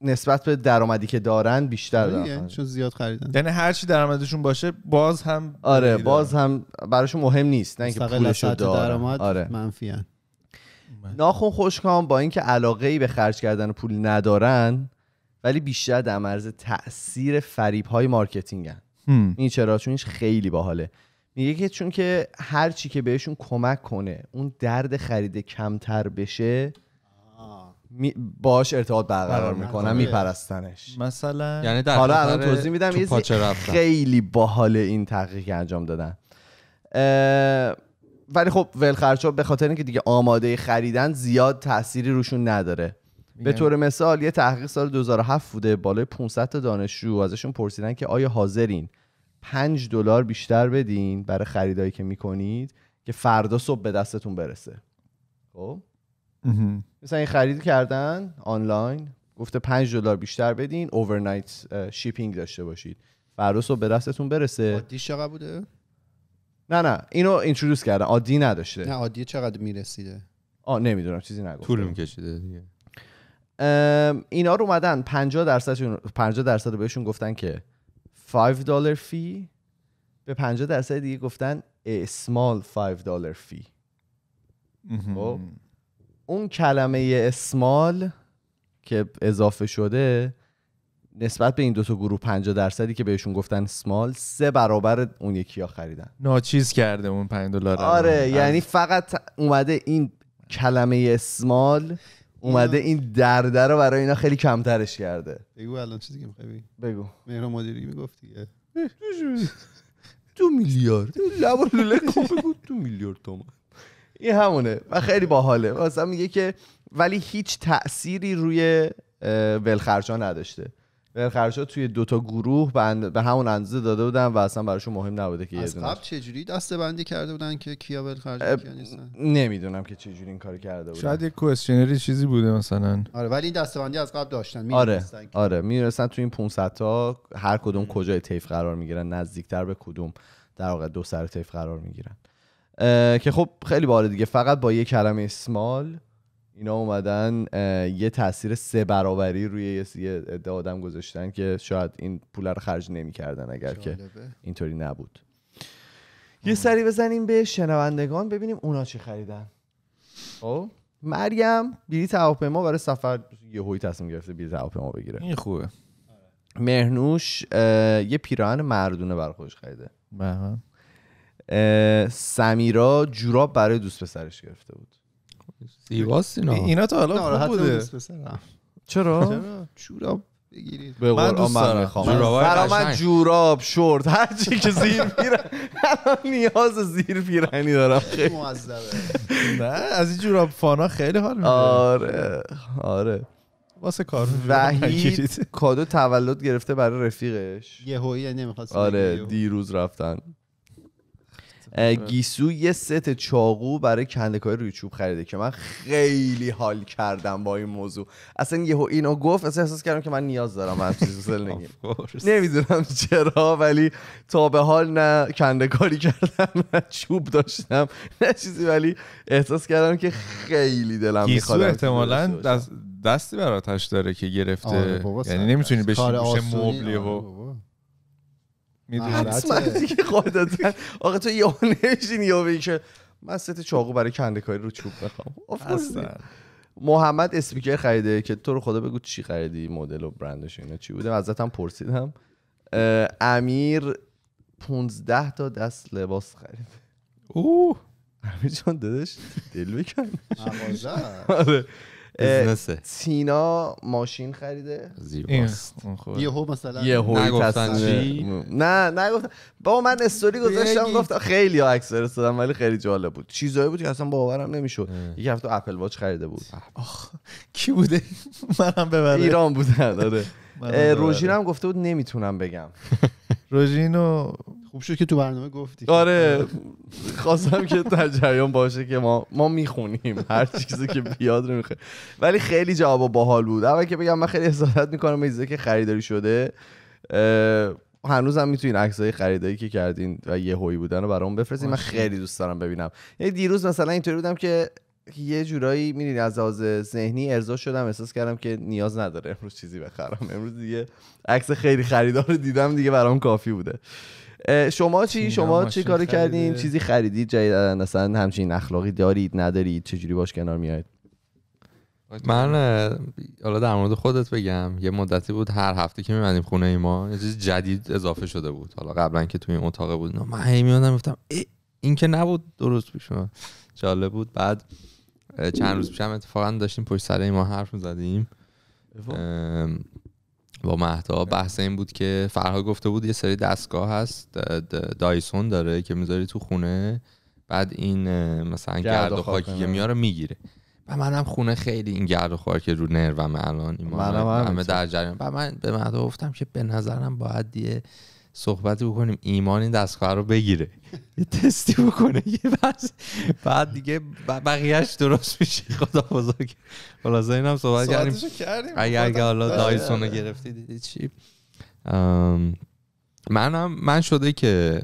نسبت به درآمدی که دارن بیشتر دارن چون زیاد خریدن یعنی هر چی درآمدشون باشه باز هم آره باز هم براشون مهم نیست نه اینکه پولشو دارن درآمد آره. ناخون خوشکام با اینکه علاقه ای به خرج کردن پول ندارن ولی بیشتر در مرز تاثیر فریب های مارکتینگ هن. این چرا چون خیلی باحاله میگه که چون که هر چی که بهشون کمک کنه اون درد خرید کمتر بشه باش ارتباط برقرار میکنن میپرستنش مثلا یعنی حالا الان توضیح میدم خیلی باحال این تحقیق انجام دادن ولی خب ولخرچا به خاطر اینکه دیگه آماده خریدن زیاد تأثیری روشون نداره به طور مثال یه تحقیق سال 2007 بوده بالای 500 دانشجو ازشون پرسیدن که آیا حاضرین 5 دلار بیشتر بدین برای خریدایی که میکنید که فردا صبح به دستتون برسه خب مثلا این خرید کردن آنلاین گفته 5 دلار بیشتر بدین اوورنایت شیپینگ داشته باشید فردا صبح به دستتون برسه عادیش بوده نه نه اینو اینترودوس کرده، عادی نداشته نه عادی چقدر میرسیده آ نمیدونم چیزی نگفت طول میکشیده دیگه اینا رو اومدن 50 درصدشون 50 درصد بهشون گفتن که 5 دلار فی به 50 درصد دیگه گفتن اسمال 5 دلار فی اون کلمه اسمال که اضافه شده نسبت به این دو تا گروه 50 درصدی که بهشون گفتن سمال سه برابر اون یکی ها خریدن ناچیز کرده اون 5 دلار آره یعنی فقط اومده این کلمه سمال اومده این درده رو برای اینا خیلی کمترش کرده بگو الان چیزی که میخوای بگو مهران مدیری میگفت دیگه دو میلیارد لب لوله بگو دو میلیارد تومن این همونه و خیلی باحاله واسه میگه که ولی هیچ تأثیری روی ولخرجا نداشته قرار ها توی تا گروه به همون اندازه داده بودن و اصلا براشون مهم نبوده که از قبل چجوری دسته بندی کرده بودن که کیا خرج کیا نیستن نمیدونم که جوری این کار کرده بودن شاید یک کوشنری چیزی بوده مثلا آره ولی این دسته بندی از قبل داشتن می آره آره میرسن توی این 500 تا هر کدوم کجای طیف قرار میگیرن نزدیکتر به کدوم در واقع دو سر طیف قرار میگیرن که خب خیلی باره دیگه فقط با یه کلمه اسمال اینا اومدن یه تاثیر سه برابری روی یه عده آدم گذاشتن که شاید این پول رو خرج نمیکردن اگر که اینطوری نبود یه سری بزنیم به شنوندگان ببینیم اونا چی خریدن او خب؟ مریم بلیط هواپیما برای سفر یه هوی تصمیم گرفته بلیط هواپیما بگیره این خوبه مهرنوش یه پیران مردونه برای خودش خریده بله. سمیرا جوراب برای دوست پسرش گرفته بود زیباست اینا اینا تا حالا خوب بوده چرا؟ چرا؟ بگیرید من دوست دارم برای من جوراب شورت هر چی که زیر پیرن نیاز زیر پیرنی دارم خیلی نه از این جوراب فانا خیلی حال میده آره آره واسه کار وحید کادو تولد گرفته برای رفیقش یه هویی یعنی نمیخواد آره دیروز رفتن گیسو یه ست چاقو برای کندکاری روی چوب خریده که من خیلی حال کردم با این موضوع اصلا یهو اینو گفت اصلا احساس کردم که من نیاز دارم از چیز نمیدونم چرا ولی تا به حال نه کاری کردم نه چوب داشتم نه چیزی ولی احساس کردم که خیلی دلم میخواد احتمالاً دستی براتش داره که گرفته آره یعنی نمیتونی بشین گوشه مبلی و آره حتما آقا تو یا نمیشین یا که من ست چاقو برای کنده کاری رو چوب بخوام محمد اسپیکر خریده که تو رو خدا بگو چی خریدی مدل و برندش اینا چی بوده ازت هم پرسیدم امیر 15 تا دست لباس خرید اوه امیر جان دادش دل بکن بزنسه سینا ماشین خریده زیباست یهو مثلا نگفتن نه نگفتن با من استوری گذاشتم گفتم خیلی عکس فرستادم ولی خیلی جالب بود چیزایی بود که اصلا باورم نمیشد یک هفته اپل واچ خریده بود کی بوده منم ایران بودن آره روژین هم گفته بود نمیتونم بگم روژین و خوب شد که تو برنامه گفتی آره خواستم که در جریان باشه که ما ما میخونیم هر چیزی که بیاد رو میخونیم ولی خیلی جواب باحال بود اول که بگم من خیلی حسادت میکنم این که خریداری شده هنوز هم میتونین عکسای خریداری که کردین و یه هوی بودن رو برام بفرستین من خیلی دوست دارم ببینم یعنی دیروز مثلا اینطوری بودم که یه جورایی میرین از لحاظ ذهنی ارضا شدم احساس کردم که نیاز نداره امروز چیزی بخرم امروز دیگه عکس خیلی خریدار رو دیدم دیگه برام کافی بوده شما چی شما چی کار کردین چیزی خریدید جای مثلا همچین اخلاقی دارید ندارید چجوری باش کنار میاید من حالا در مورد خودت بگم یه مدتی بود هر هفته که میمدیم خونه ما یه چیز جدید اضافه شده بود حالا قبلا که توی این اتاق بود من هی میادم گفتم این که نبود درست پیش شما جالب بود بعد چند روز پیشم اتفاقا داشتیم پشت سر ما حرف میزدیم با مهدا بحث این بود که فرها گفته بود یه سری دستگاه هست دایسون داره که میذاری تو خونه بعد این مثلا گرد و خاکی که میاره میگیره و منم خونه خیلی این گرد و خاک رو نرومه الان همه در جریان و من به مهدا گفتم که به نظرم باید یه صحبت بکنیم ایمان این دستگاه رو بگیره یه تستی بکنه یه بس بعد دیگه بقیهش درست میشه خدا بزرگ خلاصه اینم صحبت کردیم اگر که حالا دایسون رو آره. گرفتی دیدی چی منم من شده که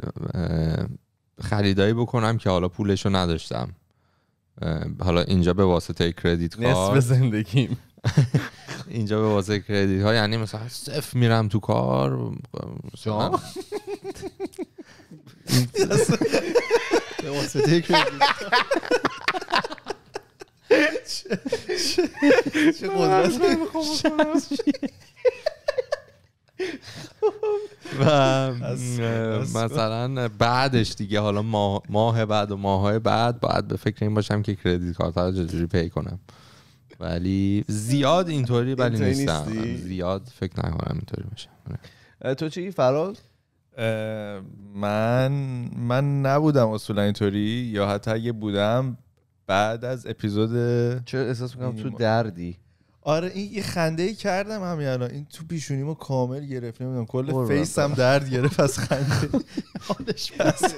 خریدایی بکنم که حالا پولش رو نداشتم حالا اینجا به واسطه کردیت کار نصف زندگیم اینجا به واسه کردیت ها یعنی مثلا صفر میرم تو کار شما و مثلا بعدش دیگه حالا ماه بعد و ماه بعد باید به فکر این باشم که کردیت کارتر رو چجوری پی کنم ولی زیاد اینطوری ولی نیستم آره، زیاد فکر نکنم اینطوری باشه آره. تو چی فراز من من نبودم اصولا اینطوری یا حتی اگه بودم بعد از اپیزود چرا احساس میکنم تو دردی آره این یه خنده ای کردم همین الان این تو پیشونیمو کامل گرفت نمیدونم کل فیسم درد گرفت از خنده حالش بسه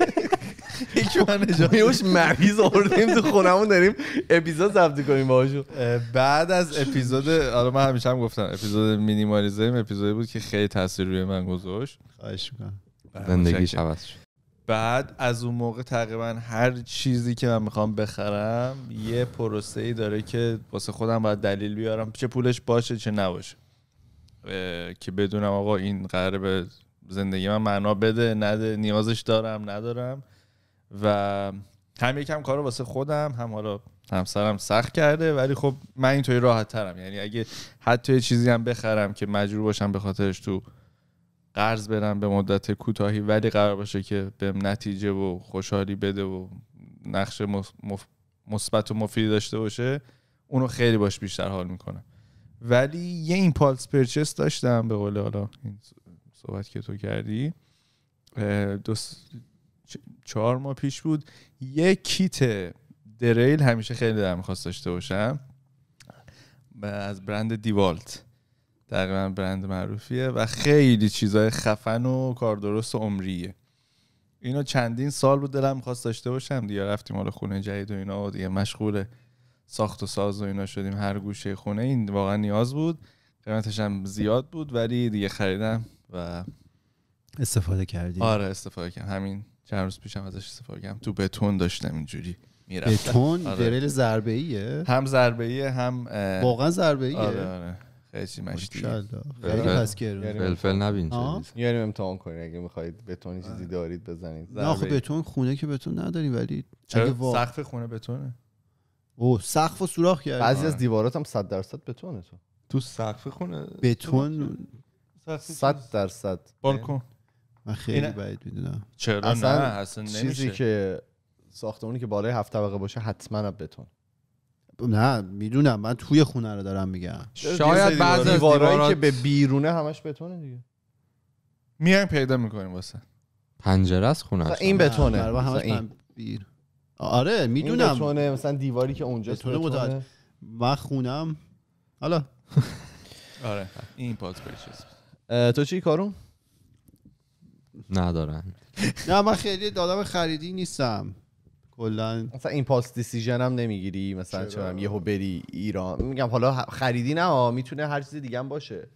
یکی من نجات مریض آوردیم تو خونمون داریم اپیزود ضبط کنیم باهاشو بعد از اپیزود آره من همیشه هم گفتم اپیزود مینیمالیزم اپیزودی بود که خیلی تاثیر روی من گذاشت خواهش میکنم بله، زندگیش عوض شد بعد از اون موقع تقریبا هر چیزی که من میخوام بخرم یه پروسه ای داره که واسه خودم باید دلیل بیارم چه پولش باشه چه نباشه که بدونم آقا این قرار به زندگی من معنا بده نده نیازش دارم ندارم و هم یکم کار واسه خودم هم حالا همسرم سخت کرده ولی خب من اینطوری راحت ترم یعنی اگه حتی چیزی هم بخرم که مجبور باشم به خاطرش تو قرض برم به مدت کوتاهی ولی قرار باشه که به نتیجه و خوشحالی بده و نقش مثبت و مفیدی داشته باشه اونو خیلی باش بیشتر حال میکنه ولی یه این پالس پرچس داشتم به قول حالا این صحبت که تو کردی دو چهار ماه پیش بود یه کیت دریل همیشه خیلی دارم میخواست داشته باشم از برند دیوالت تقریبا برند معروفیه و خیلی چیزای خفن و کار درست و عمریه اینو چندین سال بود دلم خواست داشته باشم دیگه رفتیم حالا خونه جدید و اینا و دیگه مشغول ساخت و ساز و اینا شدیم هر گوشه خونه این واقعا نیاز بود قیمتش زیاد بود ولی دیگه خریدم و استفاده کردی آره استفاده کردم همین چند روز پیشم ازش استفاده کردم تو بتون داشتم اینجوری میرفتم بتون آره. درل ضربه ایه هم ضربه ایه هم واقعا ضربه ایه آره آره خیلی مشتی خیلی پس گرون فلفل نبین یعنی امتحان کنید اگه میخواید بتونی چیزی دارید بزنید نه خب بتون خونه که بتون نداریم ولی چرا سقف خونه بتونه او سقف و سوراخ کرد بعضی از دیوارات هم 100 درصد بتونه تو تو سقف خونه بتون 100 درصد بالکن یعنی من خیلی بعید میدونم چرا اصلا اصلا نمیشه. چیزی که ساختمونی که بالای هفت طبقه باشه حتما بتون نه میدونم من توی خونه رو دارم میگم شاید بعض از دیوارایی که به بیرونه همش بتونه دیگه میایم پیدا میکنیم واسه پنجره است خونه این بتونه همه این. بیر. آره میدونم بتونه مثلا دیواری که اونجا بتونه بتونه من خونم حالا آره این پاس تو چی کارون ندارن نه من خیلی دادم خریدی نیستم کلا مثلا این پاس دیسیژن هم نمیگیری مثلا چرا یهو بری ایران میگم حالا خریدی نه میتونه هر چیز دیگه هم باشه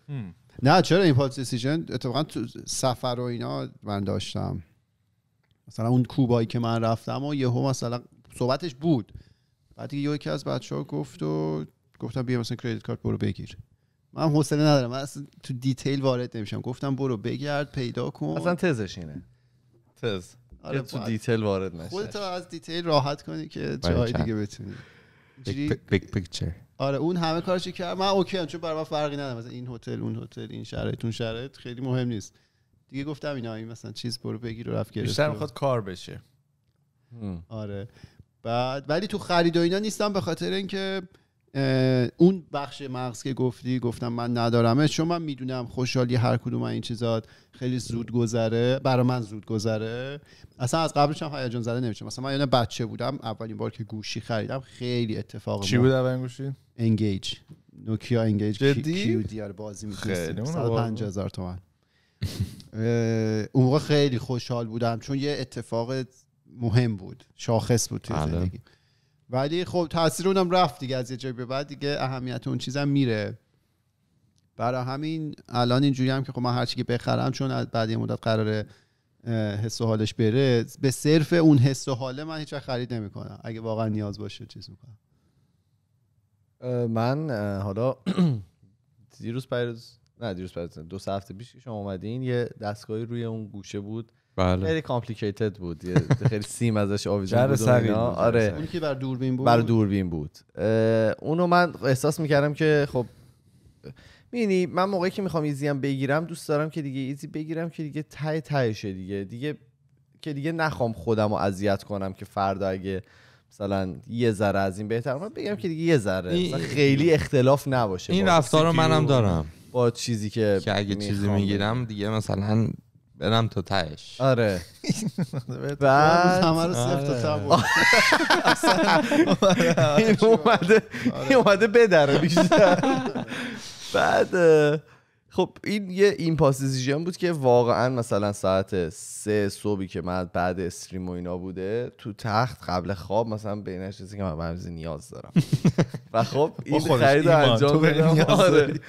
نه چرا این پاس دیسیژن اتفاقا تو سفر و اینا من داشتم مثلا اون کوبایی که من رفتم و یهو مثلا صحبتش بود بعد یه یکی از بچه گفت و گفتم بیا مثلا کردیت کارت برو بگیر من حوصله ندارم من اصلا تو دیتیل وارد نمیشم گفتم برو بگرد پیدا کن اصلا تزش اینه تز آره تو دیتیل وارد نشه خودت از دیتیل راحت کنی که جای دیگه بتونی پیکچر آره اون همه کارش کرد من اوکی هم چون برای من فرقی نداره مثلا این هتل اون هتل این شرایط اون شرایط خیلی مهم نیست دیگه گفتم اینا این مثلا چیز برو بگیر و رفت گرفت بیشتر کار بشه آره بعد ولی تو خرید و اینا نیستم به خاطر اینکه اون بخش مغز که گفتی گفتم من ندارمه چون من میدونم خوشحالی هر کدوم این چیزات خیلی زود گذره برای من زود گذره اصلا از قبلش هم هیجان زده نمیشه مثلا من یعنی بچه بودم اولین بار که گوشی خریدم خیلی اتفاق چی بود اولین گوشی انگیج نوکیا انگیج کیو دی بازی می‌کرد اون موقع خیلی خوشحال بودم چون یه اتفاق مهم بود شاخص بود توی بله. زندگی ولی خب تاثیر اونم رفت دیگه از یه جایی به بعد دیگه اهمیت اون چیزم میره برای همین الان اینجوری هم که خب من هرچی که بخرم چون بعد یه مدت قراره حس و حالش بره به صرف اون حس و حاله من هیچ خرید نمیکنم اگه واقعا نیاز باشه چیز میکنم من حالا دیروز پیروز نه دیروز پیروز دو هفته پیش شما اومدین یه دستگاهی روی اون گوشه بود بله. خیلی کامپلیکیتد بود خیلی سیم ازش آویزون بود, آره اون که بر دوربین بود بر دوربین بود اونو من احساس میکردم که خب میدونی من موقعی که میخوام ایزی هم بگیرم دوست دارم که دیگه ایزی بگیرم که دیگه تای تهشه دیگه دیگه که دیگه نخوام خودم رو اذیت کنم که فردا اگه مثلا یه ذره از این بهتر من بگم که دیگه یه ذره خیلی اختلاف نباشه این رفتار رو منم دارم با چیزی که, که اگه چیزی میگیرم دیگه مثلا برم تو تهش آره بعد رو سفت آره. آره. آره. این اومده این اومده بدره بیشتر بعد خب این یه این پاسیزیژن بود که واقعا مثلا ساعت سه صبحی که من بعد استریم و اینا بوده تو تخت قبل خواب مثلا بینش چیزی که من به نیاز دارم و خب این خرید انجام دادم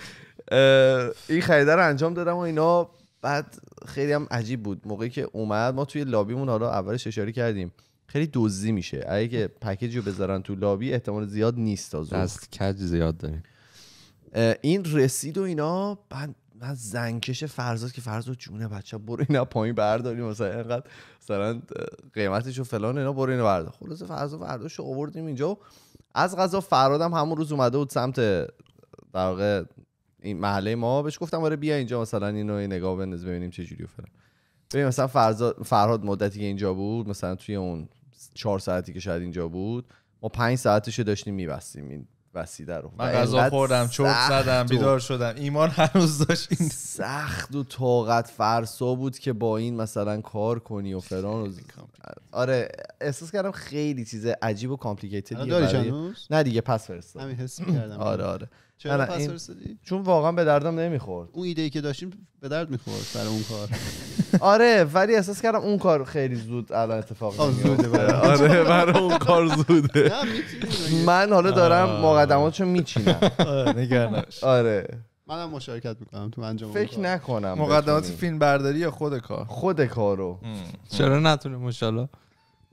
این خریده رو انجام دادم و اینا بعد خیلی هم عجیب بود موقعی که اومد ما توی لابیمون حالا اولش اشاره کردیم خیلی دزدی میشه اگه که پکیج رو بذارن تو لابی احتمال زیاد نیست از دست کج زیاد داریم این رسید و اینا من من زنگکش فرزاد که فرزاد جونه بچه برو اینا پایین برداریم مثلا اینقدر مثلا قیمتش و فلان اینا برو اینا بردار خلاص فرزاد برداشت آوردیم اینجا و از غذا فرادم همون روز اومده بود سمت در این محله ما بهش گفتم آره بیا اینجا مثلا اینو نگاه بنداز ببینیم چه جوری فلان ببین مثلا فرهاد مدتی که اینجا بود مثلا توی اون چهار ساعتی که شاید اینجا بود ما پنج ساعتش رو داشتیم میبستیم این وسیله رو من غذا خوردم چرت زدم بیدار شدم ایمان هنوز داشت این سخت و طاقت فرسا بود که با این مثلا کار کنی و فلان آره احساس کردم خیلی چیز عجیب و کامپلیکیتدیه نه دیگه پس فرستادم همین حس کردم آره آره چون واقعا به دردم نمیخورد اون ایده ای که داشتیم به درد میخورد برای اون کار آره ولی احساس کردم اون کار خیلی زود الان اتفاق میفته آره برای اون کار زوده من حالا دارم مقدماتشو میچینم آره، نگرانش آره منم مشارکت میکنم تو انجام فکر نکنم مقدمات فیلم برداری یا خود کار خود کارو چرا نتونه ان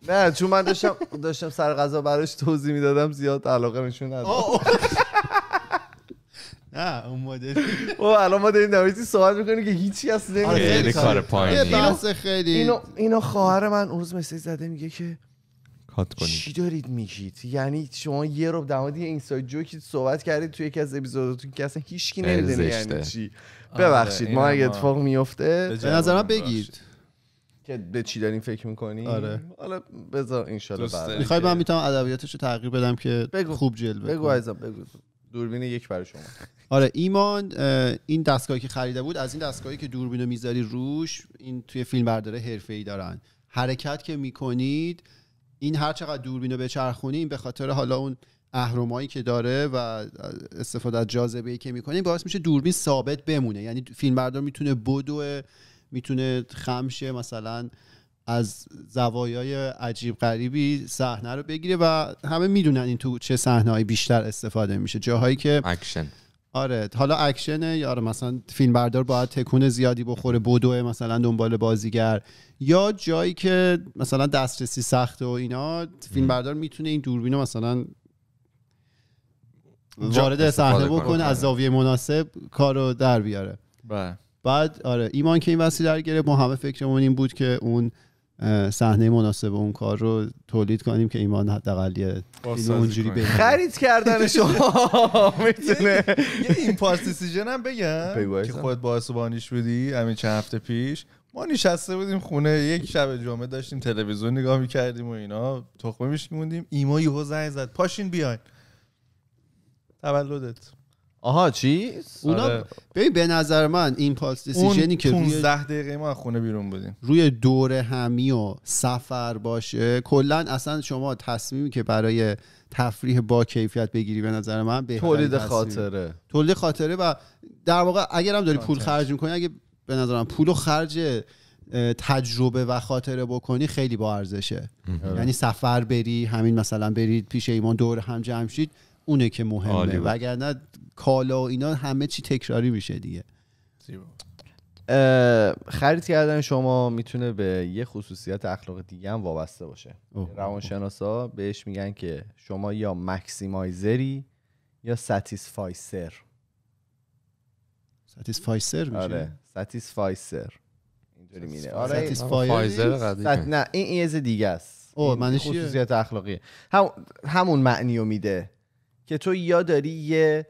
نه چون من داشتم داشتم سر غذا براش توضیح میدادم زیاد علاقه نشون نداشت نه اون مدل او الان ما داریم در سوال میکنیم که هیچی از آره، خیلی کار پایین خیلی اینو اینو خواهر من اون روز مسیج زده میگه که کات کنید چی دارید میگید یعنی شما یه رو در مورد سایت جوکی صحبت کردید توی یکی از اپیزوداتون که اصلا هیچکی نمیدونه یعنی چی آره، ببخشید ما اگه اتفاق میفته به نظر من بگید که به چی داریم فکر میکنی آره حالا بذار ان شاء الله میخوای من میتونم ادبیاتش رو تغییر بدم که خوب جلوه بگو عزیزم بگو دوربین یک برای شما آره ایمان این دستگاهی که خریده بود از این دستگاهی که دوربینو میذاری روش این توی فیلم برداره حرفه ای دارن حرکت که میکنید این هر چقدر دوربینو این به خاطر حالا اون اهرمایی که داره و استفاده از جاذبه که میکنه باعث میشه دوربین ثابت بمونه یعنی فیلم بردار میتونه بدو میتونه خمشه مثلا از زوایای عجیب غریبی صحنه رو بگیره و همه میدونن این تو چه های بیشتر استفاده میشه جاهایی که اکشن آره حالا اکشنه یا آره، مثلا فیلم بردار باید تکون زیادی بخوره بدو مثلا دنبال بازیگر یا جایی که مثلا دسترسی سخت و اینا فیلم بردار میتونه این دوربین مثلا وارد صحنه بکنه از آره. زاویه مناسب کارو در بیاره بله. بعد آره ایمان که این وسیله در گرفت ما همه فکرمون این بود که اون صحنه مناسب اون کار رو تولید کنیم که ایمان حداقل اونجوری بگیره خرید کردن شما میتونه یه این دیسیژن هم بگم که خودت باعث بانیش بودی همین چند هفته پیش ما نشسته بودیم خونه یک شب جمعه داشتیم تلویزیون نگاه میکردیم و اینا تخمه میشکیم موندیم ایما یهو زنگ زد پاشین بیاین تولدت آها چیز اونا آره. به نظر من این پالس دیسیژنی که 15 دقیقه ما خونه بیرون بودیم روی دور همی و سفر باشه کلا اصلا شما تصمیمی که برای تفریح با کیفیت بگیری به نظر من به تولید خاطره تولید خاطره و در واقع اگر هم داری پول خرج میکنی اگه به نظرم پول و خرج تجربه و خاطره بکنی خیلی با ارزشه یعنی سفر بری همین مثلا برید پیش ایمان دور هم جمع شید اونه که مهمه وگرنه کالا و اینا همه چی تکراری میشه دیگه خرید کردن شما میتونه به یه خصوصیت اخلاق دیگه هم وابسته باشه روانشناسا بهش میگن که شما یا مکسیمایزری یا ستیسفایسر ستیسفایسر میشه آره ستیسفایسر آره، نه این یه دیگه است خصوصیت اخلاقی همون معنی رو میده که تو یا داری یه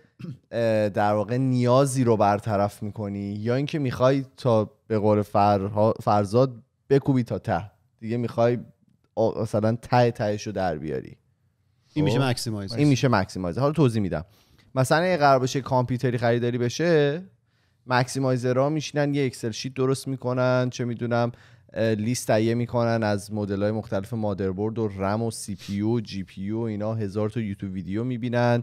در واقع نیازی رو برطرف میکنی یا اینکه میخوای تا به قول فرزاد بکوبی تا ته دیگه میخوای مثلا ته تهش رو در بیاری این میشه مکسیمایز خب؟ این میشه مکسیمایز حالا توضیح میدم مثلا یه قرار باشه کامپیوتری خریداری بشه مکسیمایزرها میشینن یه اکسل شیت درست میکنن چه میدونم لیست تهیه میکنن از مدل های مختلف مادربرد و رم و سی پی و جی پی اینا هزار تا یوتیوب ویدیو میبینن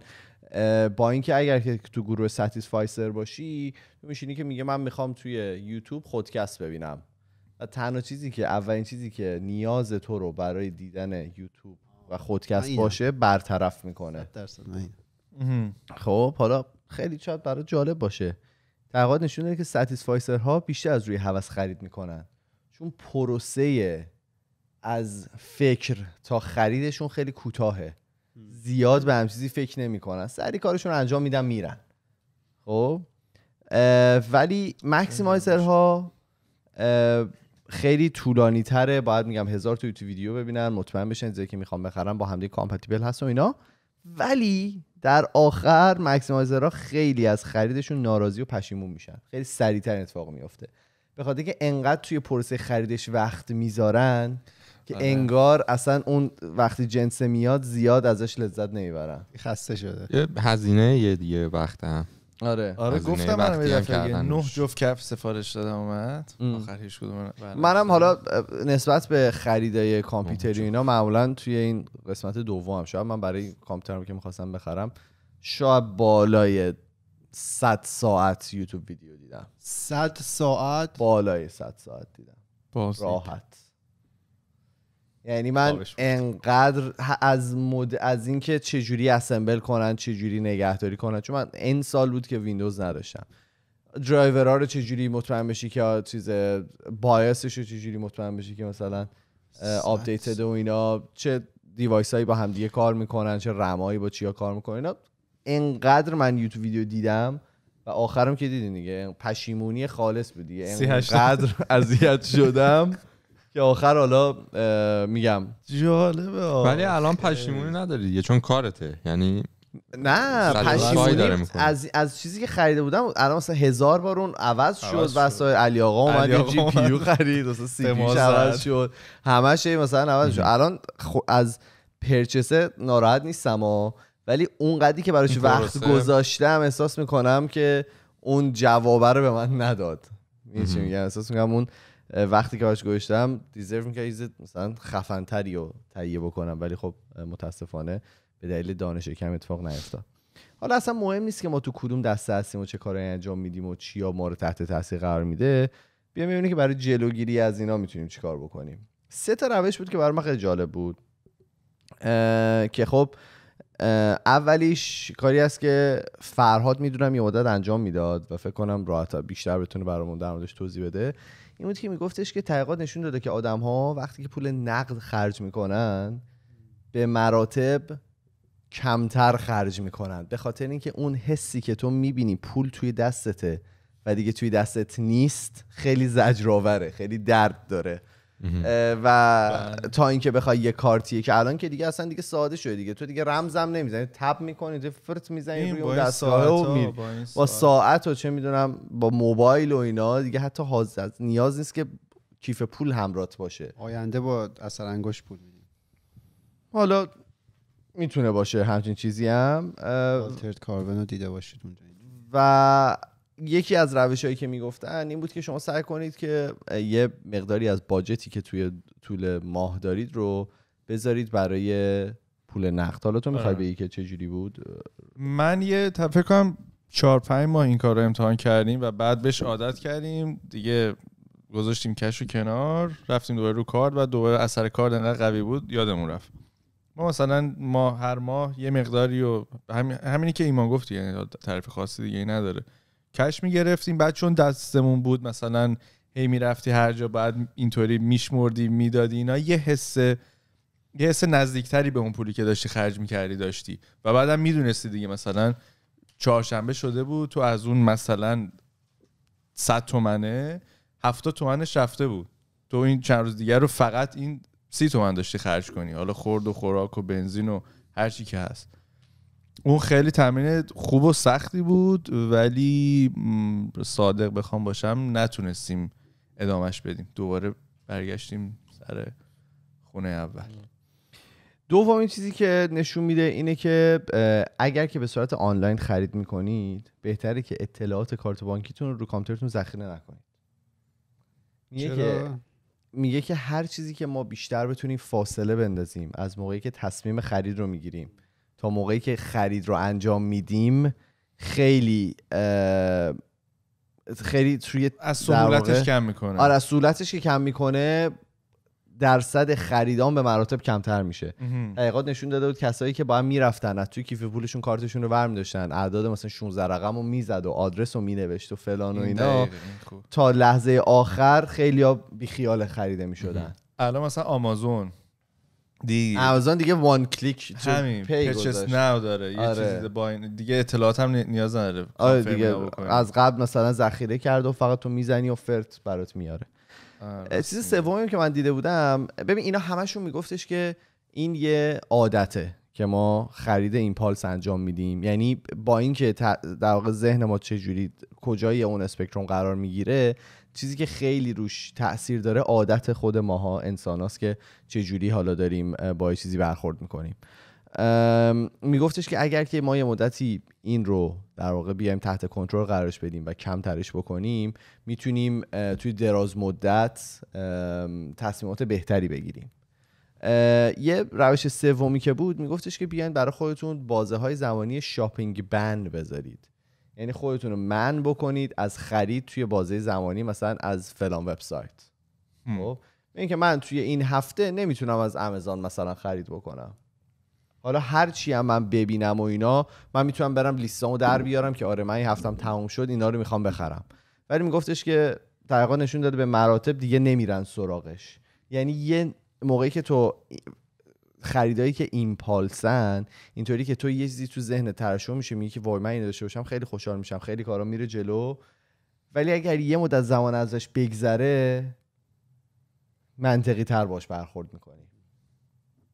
با اینکه اگر که تو گروه ستیسفایسر باشی تو میشینی که میگه من میخوام توی یوتیوب خودکست ببینم و تنها چیزی که اولین چیزی که نیاز تو رو برای دیدن یوتیوب و خودکست باشه برطرف میکنه خب حالا خیلی شاید برای جالب باشه تقاید نشون داره که ستیسفایسر ها بیشتر از روی هوس خرید میکنن چون پروسه از فکر تا خریدشون خیلی کوتاهه زیاد به هم چیزی فکر نمیکنن سری کارشون انجام میدن میرن خب ولی ها خیلی طولانی تره باید میگم هزار توی تو ویدیو ببینن مطمئن بشن چیزی که میخوام بخرم با همدیگه کامپتیبل هست و اینا ولی در آخر ها خیلی از خریدشون ناراضی و پشیمون میشن خیلی سریعتر اتفاق میفته به خاطر که انقدر توی پروسه خریدش وقت میذارن که آره. انگار اصلا اون وقتی جنس میاد زیاد ازش لذت نمیبرن خسته شده یه هزینه یه دیگه وقت هم آره آره گفتم من یه دفعه نه جفت کف سفارش دادم اومد آخر هیچ کدوم بله. منم حالا نسبت به خریدای کامپیوتری اینا معمولا توی این قسمت دوم شاید من برای کامپیوترم که میخواستم بخرم شاید بالای 100 ساعت یوتیوب ویدیو دیدم 100 ساعت بالای 100 ساعت دیدم راحت یعنی من انقدر از از اینکه چجوری اسمبل کنن جوری نگهداری کنن چون من این سال بود که ویندوز نداشتم درایورها رو جوری مطمئن بشی که چیز بایاسش رو جوری مطمئن بشی که مثلا آپدیت و اینا چه دیوایس هایی با همدیگه کار میکنن چه رمایی با چیا کار میکنن اینا انقدر من یوتیوب ویدیو دیدم و آخرم که دیدین دیگه پشیمونی خالص بودی دیگه انقدر اذیت شدم که آخر حالا میگم جالبه ولی الان پشیمونی نداری یه چون کارته یعنی نه پشیمونی از از چیزی که خریده بودم الان مثلا هزار بار اون عوض شد واسه علی آقا اومد یه جی پی یو خرید مثلا سی عوض شد همش مثلا عوض شد الان از پرچسه ناراحت نیستم و ولی اونقدری که براش وقت گذاشتم احساس میکنم که اون جوابه رو به من نداد میگم احساس میکنم اون وقتی که هاش گوشتم دیزرو میکرد چیز مثلا خفن تری رو تهیه بکنم ولی خب متاسفانه به دلیل دانش کم اتفاق نیفتاد حالا اصلا مهم نیست که ما تو کدوم دسته هستیم و چه کار انجام میدیم و چیا ما رو تحت تاثیر قرار میده بیا ببینیم که برای جلوگیری از اینا میتونیم چیکار بکنیم سه تا روش بود که برای من خیلی جالب بود که خب اولیش کاری است که فرهاد میدونم یه مدت انجام میداد و فکر کنم راحت بیشتر بتونه برامون در موردش توضیح بده این بود که میگفتش که تقیقات نشون داده که آدم ها وقتی که پول نقد خرج میکنن به مراتب کمتر خرج میکنن به خاطر اینکه اون حسی که تو میبینی پول توی دستته و دیگه توی دستت نیست خیلی زجرآوره خیلی درد داره و بله. تا اینکه بخوای یه کارتیه که الان که دیگه اصلا دیگه ساده شده دیگه تو دیگه رمزم نمیزنی تپ میکنی تو فرت میزنی روی اون دستگاه و با, ساعت و چه میدونم با موبایل و اینا دیگه حتی حاضر نیاز نیست که کیف پول همرات باشه آینده با اثر انگشت پول حالا میتونه باشه همچین چیزی هم والترد کاربن رو دیده باشید اونجا و یکی از روش هایی که میگفتن این بود که شما سعی کنید که یه مقداری از باجتی که توی طول ماه دارید رو بذارید برای پول نقد حالا تو میخوای آره. بگی که چجوری بود من یه فکر کنم چهار پنج ماه این کار رو امتحان کردیم و بعد بهش عادت کردیم دیگه گذاشتیم کش و کنار رفتیم دوباره رو کارد و دوباره اثر کارد انقدر قوی بود یادمون رفت ما مثلا ما هر ماه یه مقداری و همینی که ایمان گفت یعنی تعریف خاصی دیگه نداره کش میگرفتیم بعد چون دستمون بود مثلا هی میرفتی هر جا بعد اینطوری میشمردی میدادی اینا یه حس یه حس نزدیکتری به اون پولی که داشتی خرج میکردی داشتی و بعدم میدونستی دیگه مثلا چهارشنبه شده بود تو از اون مثلا 100 تومنه 70 تومنش رفته بود تو این چند روز دیگر رو فقط این سی تومن داشتی خرج کنی حالا خورد و خوراک و بنزین و هر چی که هست اون خیلی تمرین خوب و سختی بود ولی صادق بخوام باشم نتونستیم ادامهش بدیم دوباره برگشتیم سر خونه اول دومین چیزی که نشون میده اینه که اگر که به صورت آنلاین خرید میکنید بهتره که اطلاعات کارت بانکیتون رو رو کامپیوترتون ذخیره نکنید میگه که میگه که هر چیزی که ما بیشتر بتونیم فاصله بندازیم از موقعی که تصمیم خرید رو میگیریم تا موقعی که خرید رو انجام میدیم خیلی خیلی توی از سهولتش کم میکنه آره از که کم میکنه درصد خریدان به مراتب کمتر میشه حقیقت نشون داده بود کسایی که باید میرفتن از توی کیف پولشون کارتشون رو برمی داشتن اعداد مثلا 16 رقم رو میزد و آدرس رو مینوشت و فلان و اینا تا لحظه آخر خیلی ها بیخیال خریده میشدن الان مثلا آمازون دیگه دیگه وان کلیک همین ناو داره یه آره. چیزی با دیگه اطلاعات هم نیاز نداره آره از قبل مثلا ذخیره کرده و فقط تو میزنی و فرت برات میاره چیز سومی که من دیده بودم ببین اینا همشون میگفتش که این یه عادته که ما خرید این پالس انجام میدیم یعنی با اینکه در واقع ذهن ما چجوری کجای اون اسپکتروم قرار میگیره چیزی که خیلی روش تاثیر داره عادت خود ماها انساناست که چه جوری حالا داریم با چیزی برخورد میکنیم میگفتش که اگر که ما یه مدتی این رو در واقع بیایم تحت کنترل قرارش بدیم و کم ترش بکنیم میتونیم توی دراز مدت تصمیمات بهتری بگیریم یه روش سومی که بود میگفتش که بیاین برای خودتون بازه های زمانی شاپینگ بند بذارید یعنی خودتون رو من بکنید از خرید توی بازه زمانی مثلا از فلان وبسایت خب اینکه من توی این هفته نمیتونم از آمازون مثلا خرید بکنم حالا هر چی هم من ببینم و اینا من میتونم برم لیستامو در بیارم که آره من این هفتم تموم شد اینا رو میخوام بخرم ولی میگفتش که دقیقا نشون داده به مراتب دیگه نمیرن سراغش یعنی یه موقعی که تو خریدایی که ایمپالسن اینطوری که تو یه چیزی تو ذهن ترشح میشه میگه که وای من اینو داشته باشم خیلی خوشحال میشم خیلی کارا میره جلو ولی اگر یه مدت زمان ازش بگذره منطقی تر باش برخورد میکنی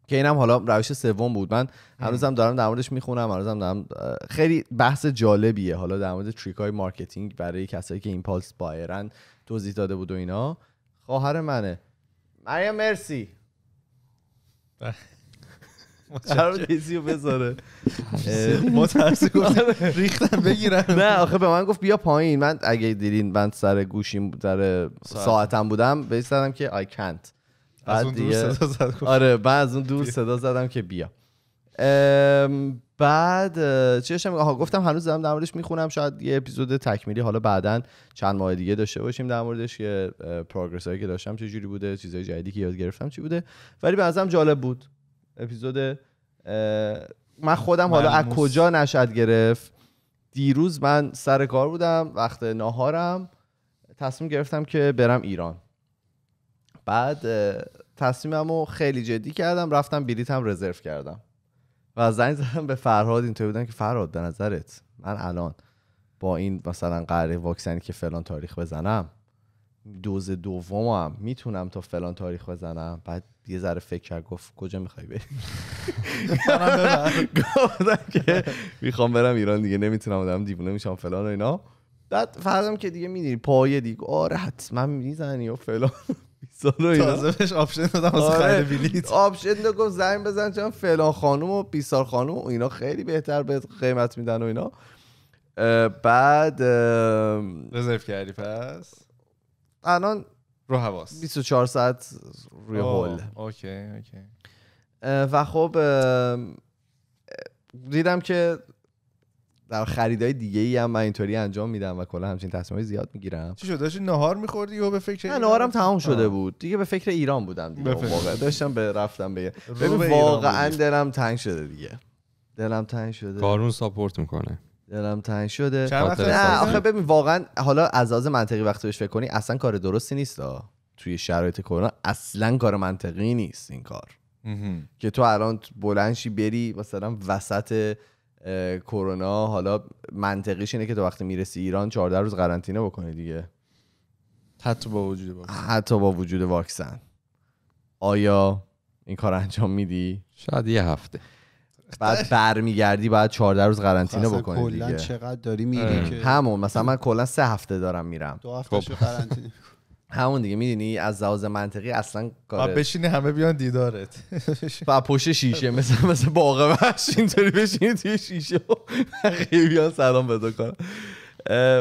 که اینم حالا روش سوم بود من هنوزم دارم در موردش میخونم هنوزم دارم خیلی بحث جالبیه حالا در مورد تریک مارکتینگ برای کسایی که ایمپالس بایرن توضیح داده بود و اینا خواهر منه مریم مرسی بله. قرار دیزی رو بذاره ما ترسی گفتیم ریختم بگیرم نه آخه به من گفت بیا پایین من اگه دیدین من سر گوشیم در ساعتم بودم بیستدم که I can't از اون دور صدا زد آره بعد از اون دور صدا زدم که بیا بعد چی داشتم گفتم هنوز دارم در موردش میخونم شاید یه اپیزود تکمیلی حالا بعدا چند ماه دیگه داشته باشیم در موردش که پروگرس هایی که داشتم چه جوری بوده چیزای جدیدی که یاد گرفتم چی بوده ولی به نظرم جالب بود اپیزود من خودم حالا از کجا نشد گرفت دیروز من سر کار بودم وقت ناهارم تصمیم گرفتم که برم ایران بعد تصمیمم رو خیلی جدی کردم رفتم بلیتم رزرو کردم و زنگ زدم به فرهاد اینطوری بودم که فرهاد به نظرت من الان با این مثلا قراره واکسنی که فلان تاریخ بزنم دوز دومم میتونم تا فلان تاریخ بزنم بعد یه ذره فکر کرد گفت کجا میخوای بری گفتم که میخوام برم ایران دیگه نمیتونم آدم دیوونه میشم فلان و اینا بعد فرضم که دیگه میدیری پایه دیگه آره حتما میزنی و فلان تازه بهش آپشن دادم از آره. خرید بلیت آپشن دو گفت زنگ بزن چون فلان خانوم و بیسار خانوم و اینا خیلی بهتر به قیمت میدن و اینا بعد رزرو کردی پس الان رو حواس 24 ساعت روی هول و خب دیدم که در خریدای دیگه ای هم من اینطوری انجام میدم و کلا همچین های زیاد میگیرم چی شد داشتی نهار میخوردی و به فکر نهارم تمام شده بود دیگه به فکر ایران بودم دیگه داشتم به رفتم به واقعا دلم تنگ شده دیگه دلم تنگ شده کارون ساپورت میکنه دلم تنگ شده نه آخه ببین واقعا حالا از از منطقی وقتی بهش فکر کنی اصلا کار درستی نیست توی شرایط کرونا اصلا کار منطقی نیست این کار که تو الان بلنشی بری مثلا وسط کرونا حالا منطقیش اینه که تو وقتی میرسی ایران 14 روز قرنطینه بکنی دیگه حتی با وجود واکسن حتی با وجود واکسن آیا این کار انجام میدی شاید یه هفته بعد برمیگردی بعد 14 روز قرنطینه خب، بکنی دیگه کلا چقدر داری میری که همون مثلا من کلا سه هفته دارم میرم دو هفته خب. قرنطینه همون دیگه میدونی از لحاظ منطقی اصلا کار بشینی همه بیان دیدارت و پشت شیشه مثل مثل باغ اینطوری بشینی توی شیشه و بیان سلام بده کار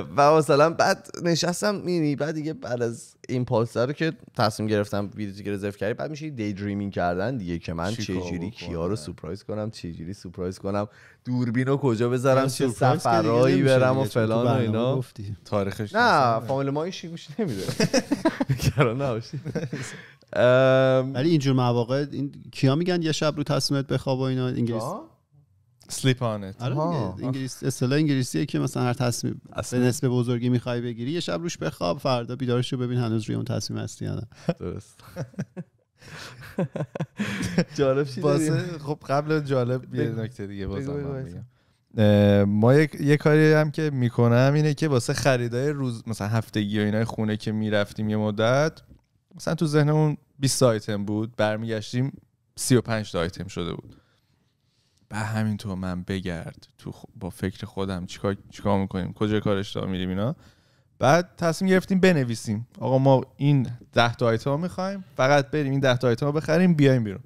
و مثلا بعد نشستم میبینی بعد دیگه بعد از این پالس رو که تصمیم گرفتم ویدیو دیگه رزرو کردی بعد میشه دی دریمینگ کردن دیگه که من جوری کیا رو سورپرایز کنم جوری سورپرایز کنم دوربین رو کجا بذارم آره، چه سفرایی برم و فلان و اینا تاریخش نه فامیل ما این گوش نمیده ولی اینجور مواقع این کیا میگن یه شب رو تصمیمت بخواب و اینا انگلیسی سلیپ آن آره انگلیس اصطلاح انگلیسیه که مثلا هر تصمیم اصلا. به نسبه بزرگی میخوای بگیری یه شب روش بخواب فردا بیدارش رو ببین هنوز روی اون تصمیم هستی یا نه درست جالب خب قبل جالب یه نکته دیگه بازم ما یه کاری هم که میکنم اینه که واسه خریدای روز مثلا هفتگی و اینای خونه که میرفتیم یه مدت مثلا تو ذهنمون 20 آیتم بود برمیگشتیم 35 تا آیتم شده بود به همینطور من بگرد تو با فکر خودم چیکار چیکار میکنیم کجا کار اشتباه میریم اینا بعد تصمیم گرفتیم بنویسیم آقا ما این ده تا آیتم میخوایم فقط بریم این 10 تا آیتم بخریم بیایم بیرون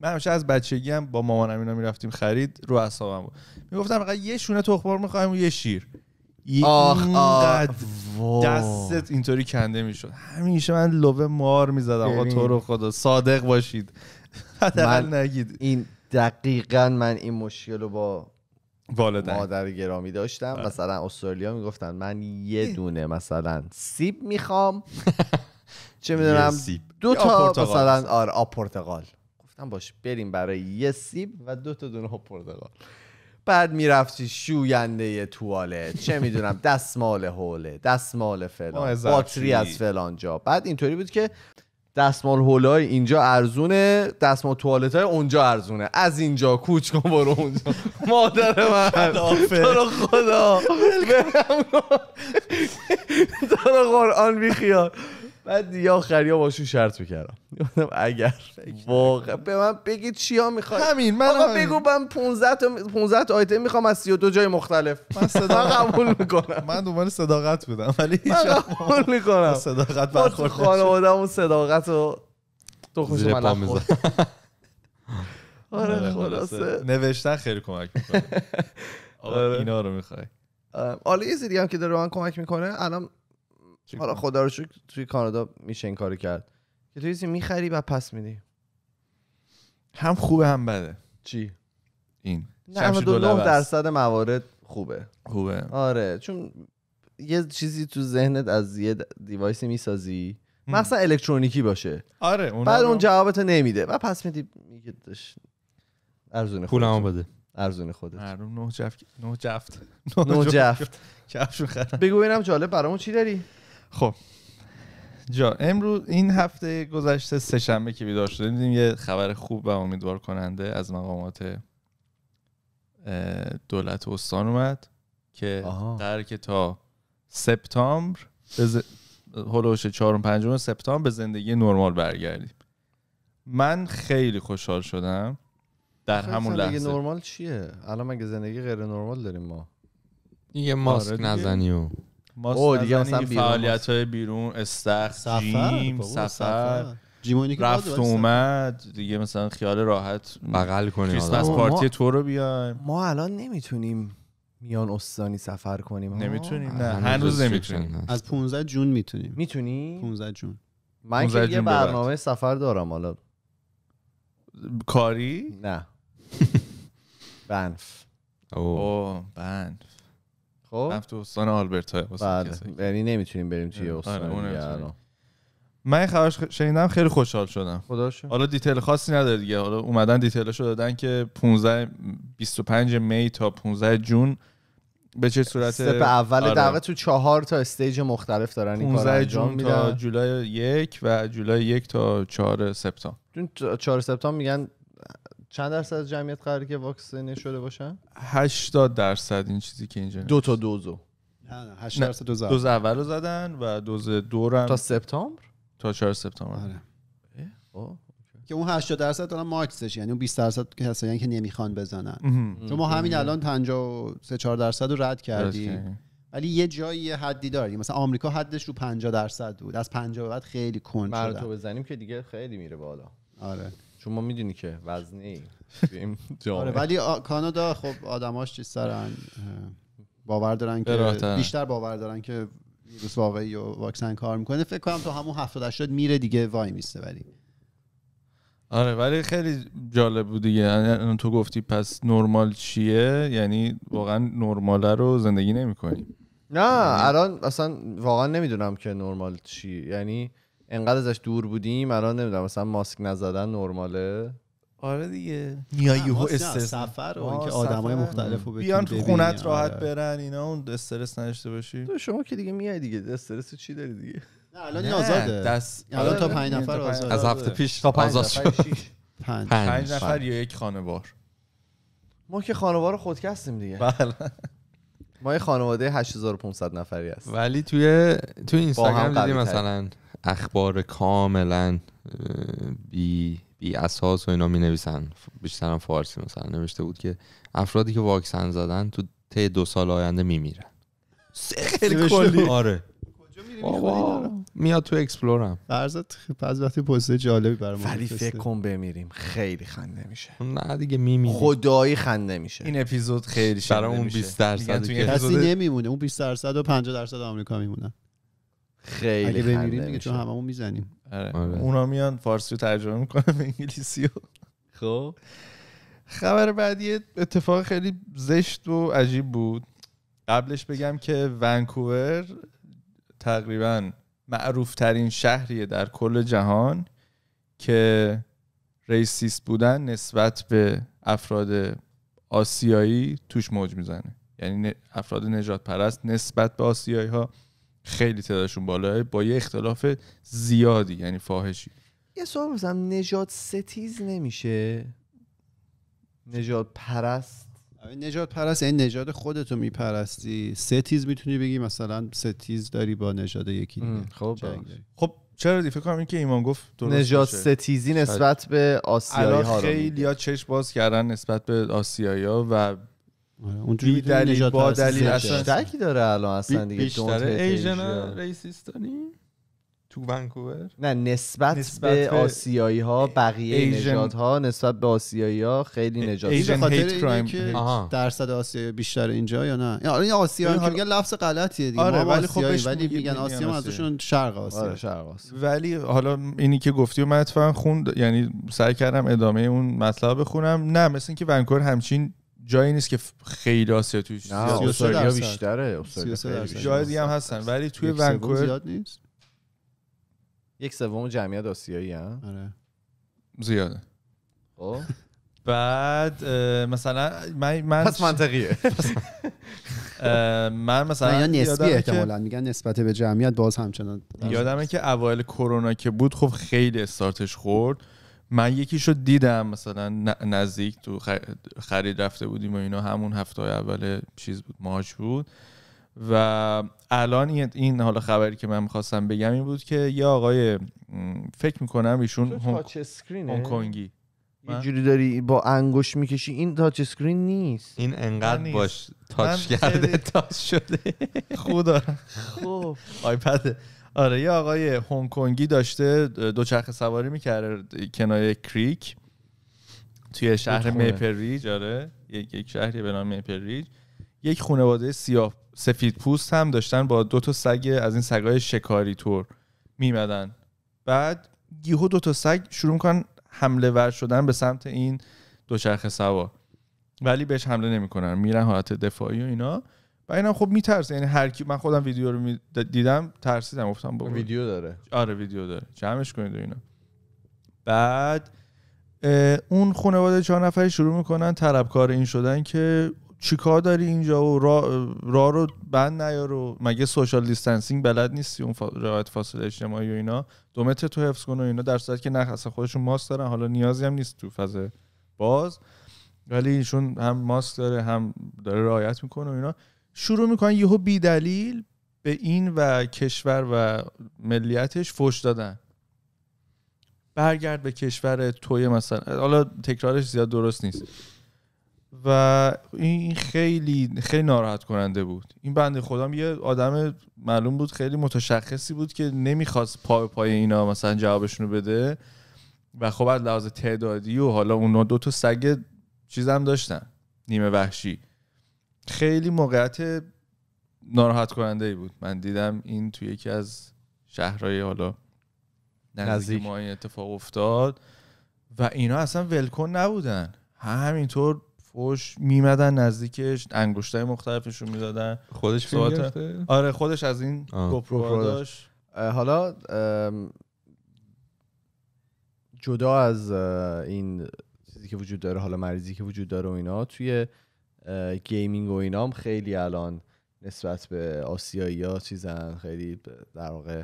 من همیشه از بچگی هم با مامانم اینا میرفتیم خرید رو اعصابم بود میگفتم فقط یه شونه تخمر میخوایم و یه شیر آخ دستت اینطوری کنده میشد همیشه من لوه مار میزدم آقا تو رو خدا صادق باشید حداقل نگید این دقیقا من این مشکل رو با والدن. مادر گرامی داشتم آره. مثلا استرالیا میگفتن من یه دونه مثلا سیب میخوام چه میدونم دو تا مثلا آر آب گفتم باش بریم برای یه سیب و دو تا دونه آب پرتقال بعد میرفتی شوینده توالت چه میدونم دستمال حوله دستمال فلان باتری از فلان جا بعد اینطوری بود که دستمال هولای اینجا ارزونه دستمال توالت های اونجا ارزونه از اینجا کوچ کن برو اونجا مادر من تو خدا تو رو قرآن بیخیال بعد دیگه آخریا باشون شرط میکردم اگر واقعا به من بگید چیا میخوای همین من آقا بگو من 15 تا 15 تا آیتم میخوام از 32 جای مختلف من صدا قبول میکنم من دوباره صداقت بودم ولی من قبول میکنم صداقت برخورد خانواده‌مون صداقت رو تو خوش من آره, آره، خلاصه نوشتن خیلی کمک میکنه آره. آقا اینا رو میخوای آره. حالا یه زیدی هم که داره من کمک میکنه الان حالا خدا رو شکر توی کانادا میشه این کارو کرد که توی چیزی میخری و پس میدی هم خوبه هم بده چی این دو نه درصد موارد خوبه خوبه آره چون یه چیزی تو ذهنت از یه دیوایسی میسازی مخصوصا الکترونیکی باشه آره اون بعد اون جوابتو نمیده و پس میدی میگه ارزونه پولمو بده ارزون خودت نه جفت نه جفت نه جفت بگو ببینم جالب برامو چی داری خب جا امروز این هفته گذشته سه که بیدار شده دیدیم یه خبر خوب و امیدوار کننده از مقامات دولت استان اومد که قرار که تا سپتامبر ز... هلوش چهارم پنجم سپتامبر به زندگی نرمال برگردیم من خیلی خوشحال شدم در همون لحظه زندگی نرمال چیه الان مگه زندگی غیر نرمال داریم ما یه ماسک آره نزنی ما دیگه مثلا فعالیت های بیرون استخ جیم سفر جیمونی که رفت اومد دیگه مثلا خیال راحت بغل کنیم کریسمس پارتی تو رو بیایم ما الان نمیتونیم میان استانی سفر کنیم نمیتونیم نه هنوز نمیتونیم از 15 جون میتونیم میتونی 15 جون من که یه برنامه سفر دارم حالا کاری نه بنف اوه بنف خب رفت استان آلبرتا بله یعنی نمیتونیم بریم توی آره، استان من خبرش شنیدم خیلی خوشحال شدم خدا حالا دیتیل خاصی نداره دیگه حالا اومدن رو دادن که 15 25 می تا 15 جون به چه صورت به اول آره. تو چهار تا استیج مختلف دارن این کار انجام تا جولای یک و جولای یک تا چهار سپتامبر چون چهار سپتام میگن چند درصد از جمعیت قراره که واکسینه شده باشن 80 درصد این چیزی که اینجا دو تا دوزو نه نه 8 درصد دوز اول دوز رو زدن و دوز دو تا سپتامبر تا 4 سپتامبر آره خب. که اون 80 درصد دارن ماکسش یعنی اون 20 درصد که یعنی که نمیخوان بزنن چون ما همین الان 53 4 درصد رو رد کردیم ولی یه جایی یه حدی داریم یعنی مثلا آمریکا حدش رو 50 درصد بود از 50 بعد خیلی کند شد تو بزنیم که دیگه خیلی میره بالا آره چون ما میدونی که وزنی آره ولی کانادا خب آدماش چیز سرن باور دارن که بیشتر باور دارن که ویروس واقعی و واکسن کار میکنه فکر کنم تو همون 70 شد میره دیگه وای میسته ولی آره ولی خیلی جالب بود دیگه یعنی تو گفتی پس نرمال چیه یعنی واقعا نرماله رو زندگی نمیکنی نه یعنی الان اصلا واقعا نمیدونم که نرمال چیه یعنی انقدر ازش دور بودیم الان نمیدونم مثلا ماسک نزدن نرماله آره دیگه میای استرس سفر و اینکه آدمای مختلفو بیان تو خونت راحت آره. برن اینا اون استرس نداشته باشی تو شما که دیگه میای دیگه استرس چی داری دیگه نه الان آزاده الان تا 5 آره، نفر آزاده از هفته پیش تا 5 نفر 5 5 نفر یا یک خانوار ما که خانوار خود کستیم دیگه بله ما یه خانواده 8500 نفری هست ولی توی تو اینستاگرام دیدی مثلا اخبار کاملا بی بی اساس و اینا می نویسن بیشتر فارسی مثلا نوشته بود که افرادی که واکسن زدن تو ته دو سال آینده می میرن خیلی کلی آره. آره میاد تو اکسپلورم فرضت پس وقتی پست جالبی برام ولی فکر کن بمیریم خیلی خنده میشه نه دیگه میمیریم خدایی خنده میشه این اپیزود خیلی شده برای اون 20 درصد کسی نمیمونه اون 20 درصد و 50 درصد آمریکا میمونن خیلی اگه بمیریم دیگه چون هممون میزنیم آره. آره. اونا میان فارسی رو ترجمه میکنن به انگلیسی خب خبر بعدی اتفاق خیلی زشت و عجیب بود قبلش بگم که ونکوور تقریبا معروف ترین شهریه در کل جهان که ریسیست بودن نسبت به افراد آسیایی توش موج میزنه یعنی افراد نجات پرست نسبت به آسیایی ها خیلی تعدادشون بالاه با یه اختلاف زیادی یعنی فاحشی یه سوال مثلا نجات ستیز نمیشه نجات پرست آره، نجات پرست این یعنی نجات خودتو میپرستی ستیز میتونی بگی مثلا ستیز داری با نجات یکی دیگه خب خب چرا فکر کنم اینکه ایمان گفت درست نجات ستیزی نسبت به آسیایی ها خیلی ها چشم باز کردن نسبت به آسیایی ها و آره، اونجوری بی دلیل با دلیل اصلا داره الان اصلا دیگه بیشتر ایژن ریسیستانی تو ونکوور نه نسبت, نسبت به, آسیایی ها بقیه ایجن... نجات ها نسبت به آسیایی ها خیلی نجات ایجن هیت کرایم درصد آسیایی بیشتر اینجا یا نه آره، این آسیایی ها میگن لفظ غلطیه دیگه آره ولی خب ولی میگن آسیا ازشون شرق آسیا آره شرق آسیا ولی حالا اینی که گفتی و من اتفاقا خوند یعنی سعی کردم ادامه اون مطلب بخونم نه مثل اینکه ونکوور همچین جایی نیست که خیلی آسیا توش استرالیا بیشتره استرالیا جای دیگه هم هستن ولی توی ونکوور زیاد نیست یک سوم جمعیت آسیایی هم آره زیاده خب بعد مثلا من من پس منطقیه من مثلا یا نسبی احتمالاً میگن نسبت به جمعیت باز همچنان یادمه که اوایل کرونا که بود خب خیلی استارتش خورد من یکیشو دیدم مثلا نزدیک تو خرید رفته بودیم و اینا همون هفته اول چیز بود ماج بود و الان این حالا خبری که من میخواستم بگم این بود که یه آقای فکر میکنم ایشون هنگ کنگی یه جوری داری با انگوش میکشی این تاچ اسکرین نیست این انقدر باش تاچ کرده تاچ شده خدا خوب خب. آیپد آره یه آقای هنگ کنگی داشته دوچرخه سواری میکرده کنار کریک توی شهر میپر ریج آره یک, یک شهری به نام میپر ریج یک خانواده سیاه سفید پوست هم داشتن با دو تا سگ از این سگای شکاری تور میمدن بعد یهو دو تا سگ شروع میکنن حمله ور شدن به سمت این دوچرخه سوار ولی بهش حمله نمیکنن میرن حالت دفاعی و اینا اینا خب میترسه یعنی هر کی من خودم ویدیو رو دیدم ترسیدم گفتم بابا ویدیو داره آره ویدیو داره جمعش کنید اینا بعد اون خانواده چهار نفری شروع میکنن طلبکار این شدن که چیکار داری اینجا و را, را رو بند نیار و مگه سوشال دیستنسینگ بلد نیستی اون رعایت فاصله اجتماعی و اینا دو متر تو حفظ کن و اینا در صورتی که نخسته خودشون ماست دارن حالا نیازی هم نیست تو فاز باز ولی ایشون هم ماسک داره هم داره رعایت میکنه و اینا شروع میکنن یهو بی دلیل به این و کشور و ملیتش فوش دادن برگرد به کشور توی مثلا حالا تکرارش زیاد درست نیست و این خیلی خیلی ناراحت کننده بود این بنده خودم یه آدم معلوم بود خیلی متشخصی بود که نمیخواست پا به پای اینا مثلا جوابشون بده و خب از لحاظ تعدادی و حالا اونا دو تا سگ چیزم داشتن نیمه وحشی خیلی موقعیت ناراحت کننده ای بود من دیدم این توی یکی از شهرهای حالا نزدیک ما این اتفاق افتاد و اینا اصلا ولکن نبودن همینطور فوش میمدن نزدیکش انگشتای مختلفش رو میدادن خودش صحبت... آره خودش از این گوپرو داشت حالا جدا از این چیزی که وجود داره حالا مریضی که وجود داره و اینا توی گیمینگ و اینام خیلی الان نسبت به آسیایی ها چیزن خیلی در واقع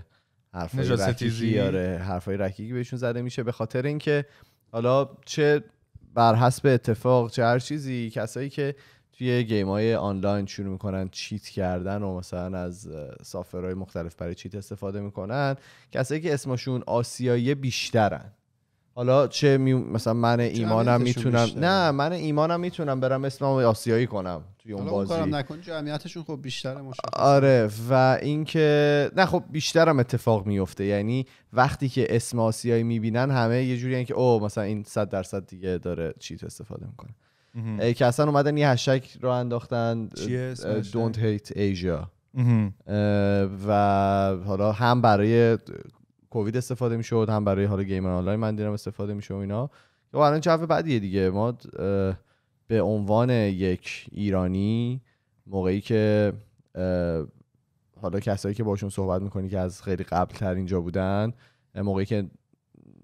حرفای رکیگی آره، حرفای بهشون زده میشه به خاطر اینکه حالا چه بر حسب اتفاق چه هر چیزی کسایی که توی گیم های آنلاین شروع میکنن چیت کردن و مثلا از سافرهای مختلف برای چیت استفاده میکنن کسایی که اسمشون آسیایی بیشترن حالا چه مثلا من ایمانم میتونم نه من ایمانم میتونم برم اسمم آسیایی کنم توی اون بازی نکن جمعیتشون خب بیشتره آره و اینکه نه خب بیشترم اتفاق میفته یعنی وقتی که اسم آسیایی میبینن همه یه جوری که او مثلا این 100 درصد دیگه داره چیت استفاده میکنه که اصلا اومدن یه هشک رو انداختن don't hate Asia و حالا هم برای کووید استفاده میشد هم برای حال گیمر آنلاین من دیدم استفاده میشه و اینا و خب الان چه بعدیه دیگه ما به عنوان یک ایرانی موقعی که حالا کسایی که باشون صحبت میکنی که از خیلی قبل تر اینجا بودن موقعی که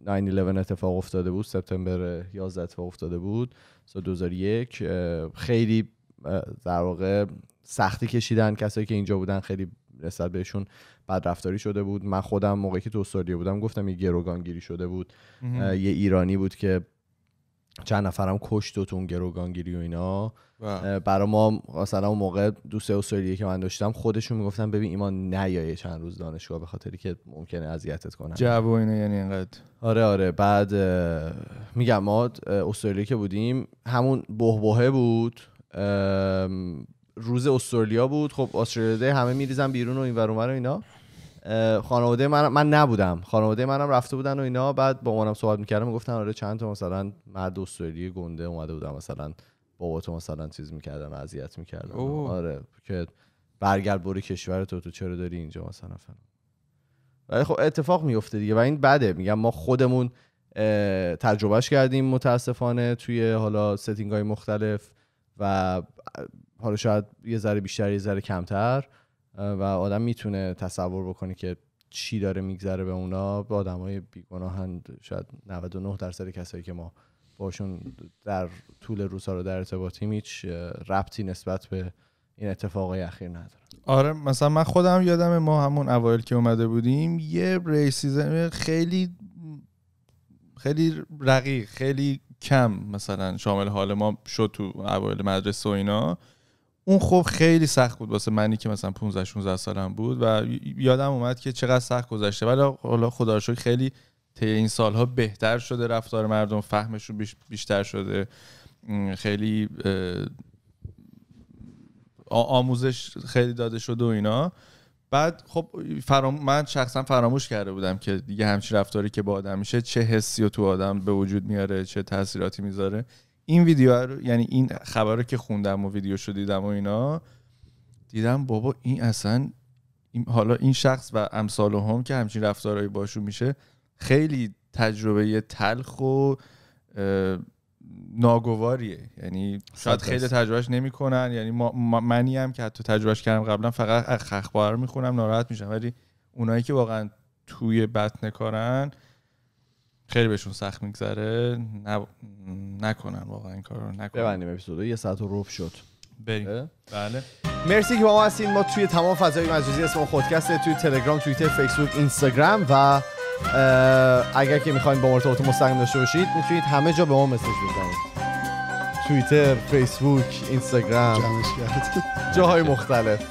9 اتفاق افتاده بود سپتامبر 11 اتفاق افتاده بود سال 2001 خیلی در واقع سختی کشیدن کسایی که اینجا بودن خیلی نسبت بهشون بدرفتاری شده بود من خودم موقعی که تو استرالیا بودم گفتم یه گروگانگیری شده بود یه ایرانی بود که چند نفرم کشت و تون گروگانگیری و اینا برا ما مثلا اون موقع دوست استرالیایی که من داشتم خودشون میگفتن ببین ایمان نیای چند روز دانشگاه به خاطری که ممکنه اذیتت کنن جواب اینه یعنی اینقدر آره آره بعد میگم ما استرالیا که بودیم همون بهبهه بود روز استرالیا بود خب استرالیا همه میریزن بیرون و این ور اونور و اینا خانواده من من نبودم خانواده منم رفته بودن و اینا بعد با منم صحبت میکردم گفتن آره چند تا مثلا مرد استرالیا گنده اومده بودن مثلا بابا تو مثلا چیز میکردن اذیت میکردن اوه. آره که برگرد بری کشور تو تو چرا داری اینجا مثلا ولی خب اتفاق میفته دیگه و این بده میگم ما خودمون تجربهش کردیم متاسفانه توی حالا ستینگ های مختلف و حالا شاید یه ذره بیشتر یه ذره کمتر و آدم میتونه تصور بکنه که چی داره میگذره به اونا به آدم های بیگناهن شاید 99 درصد کسایی که ما باشون در طول روزها رو در ارتباطیم هیچ ربطی نسبت به این اتفاقای اخیر نداره آره مثلا من خودم یادم ما همون اوایل که اومده بودیم یه ریسیزم خیلی خیلی رقیق خیلی کم مثلا شامل حال ما شد تو اوایل مدرسه و اینا اون خب خیلی سخت بود واسه منی که مثلا 15 16 سالم بود و یادم اومد که چقدر سخت گذشته ولی حالا خدا خیلی طی این سالها بهتر شده رفتار مردم فهمشون بیشتر شده خیلی آموزش خیلی داده شده و اینا بعد خب فرام... من شخصا فراموش کرده بودم که دیگه همچی رفتاری که با آدم میشه چه حسی و تو آدم به وجود میاره چه تاثیراتی میذاره این ویدیو رو یعنی این خبر رو که خوندم و ویدیو شدیدم دیدم و اینا دیدم بابا این اصلا حالا این شخص و امثال هم که همچین رفتارهایی باشون میشه خیلی تجربه تلخ و ناگواریه یعنی شاید خیلی تجربهش نمیکنن یعنی ما منی هم که حتی تجربهش کردم قبلا فقط اخبار میخونم ناراحت میشم ولی اونایی که واقعا توی بطن کارن خیلی بهشون سخت میگذره نکنن واقعا این رو نکنن ببندیم اپیزود یه ساعت رو ربع شد بریم بله مرسی که با ما هستین ما توی تمام فضای مجازی اسم خودکست توی تلگرام توییتر فیسبوک اینستاگرام و اگر که میخواین با ارتباط مستقیم داشته باشید میتونید همه جا به ما مسج بزنید توییتر فیسبوک اینستاگرام جاهای مختلف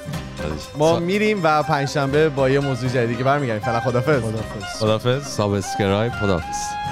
ما میریم و پنجشنبه با یه موضوع جدیدی که برمیگردیم فعلا خدافظ خدافظ خدافظ سابسکرایب خدافظ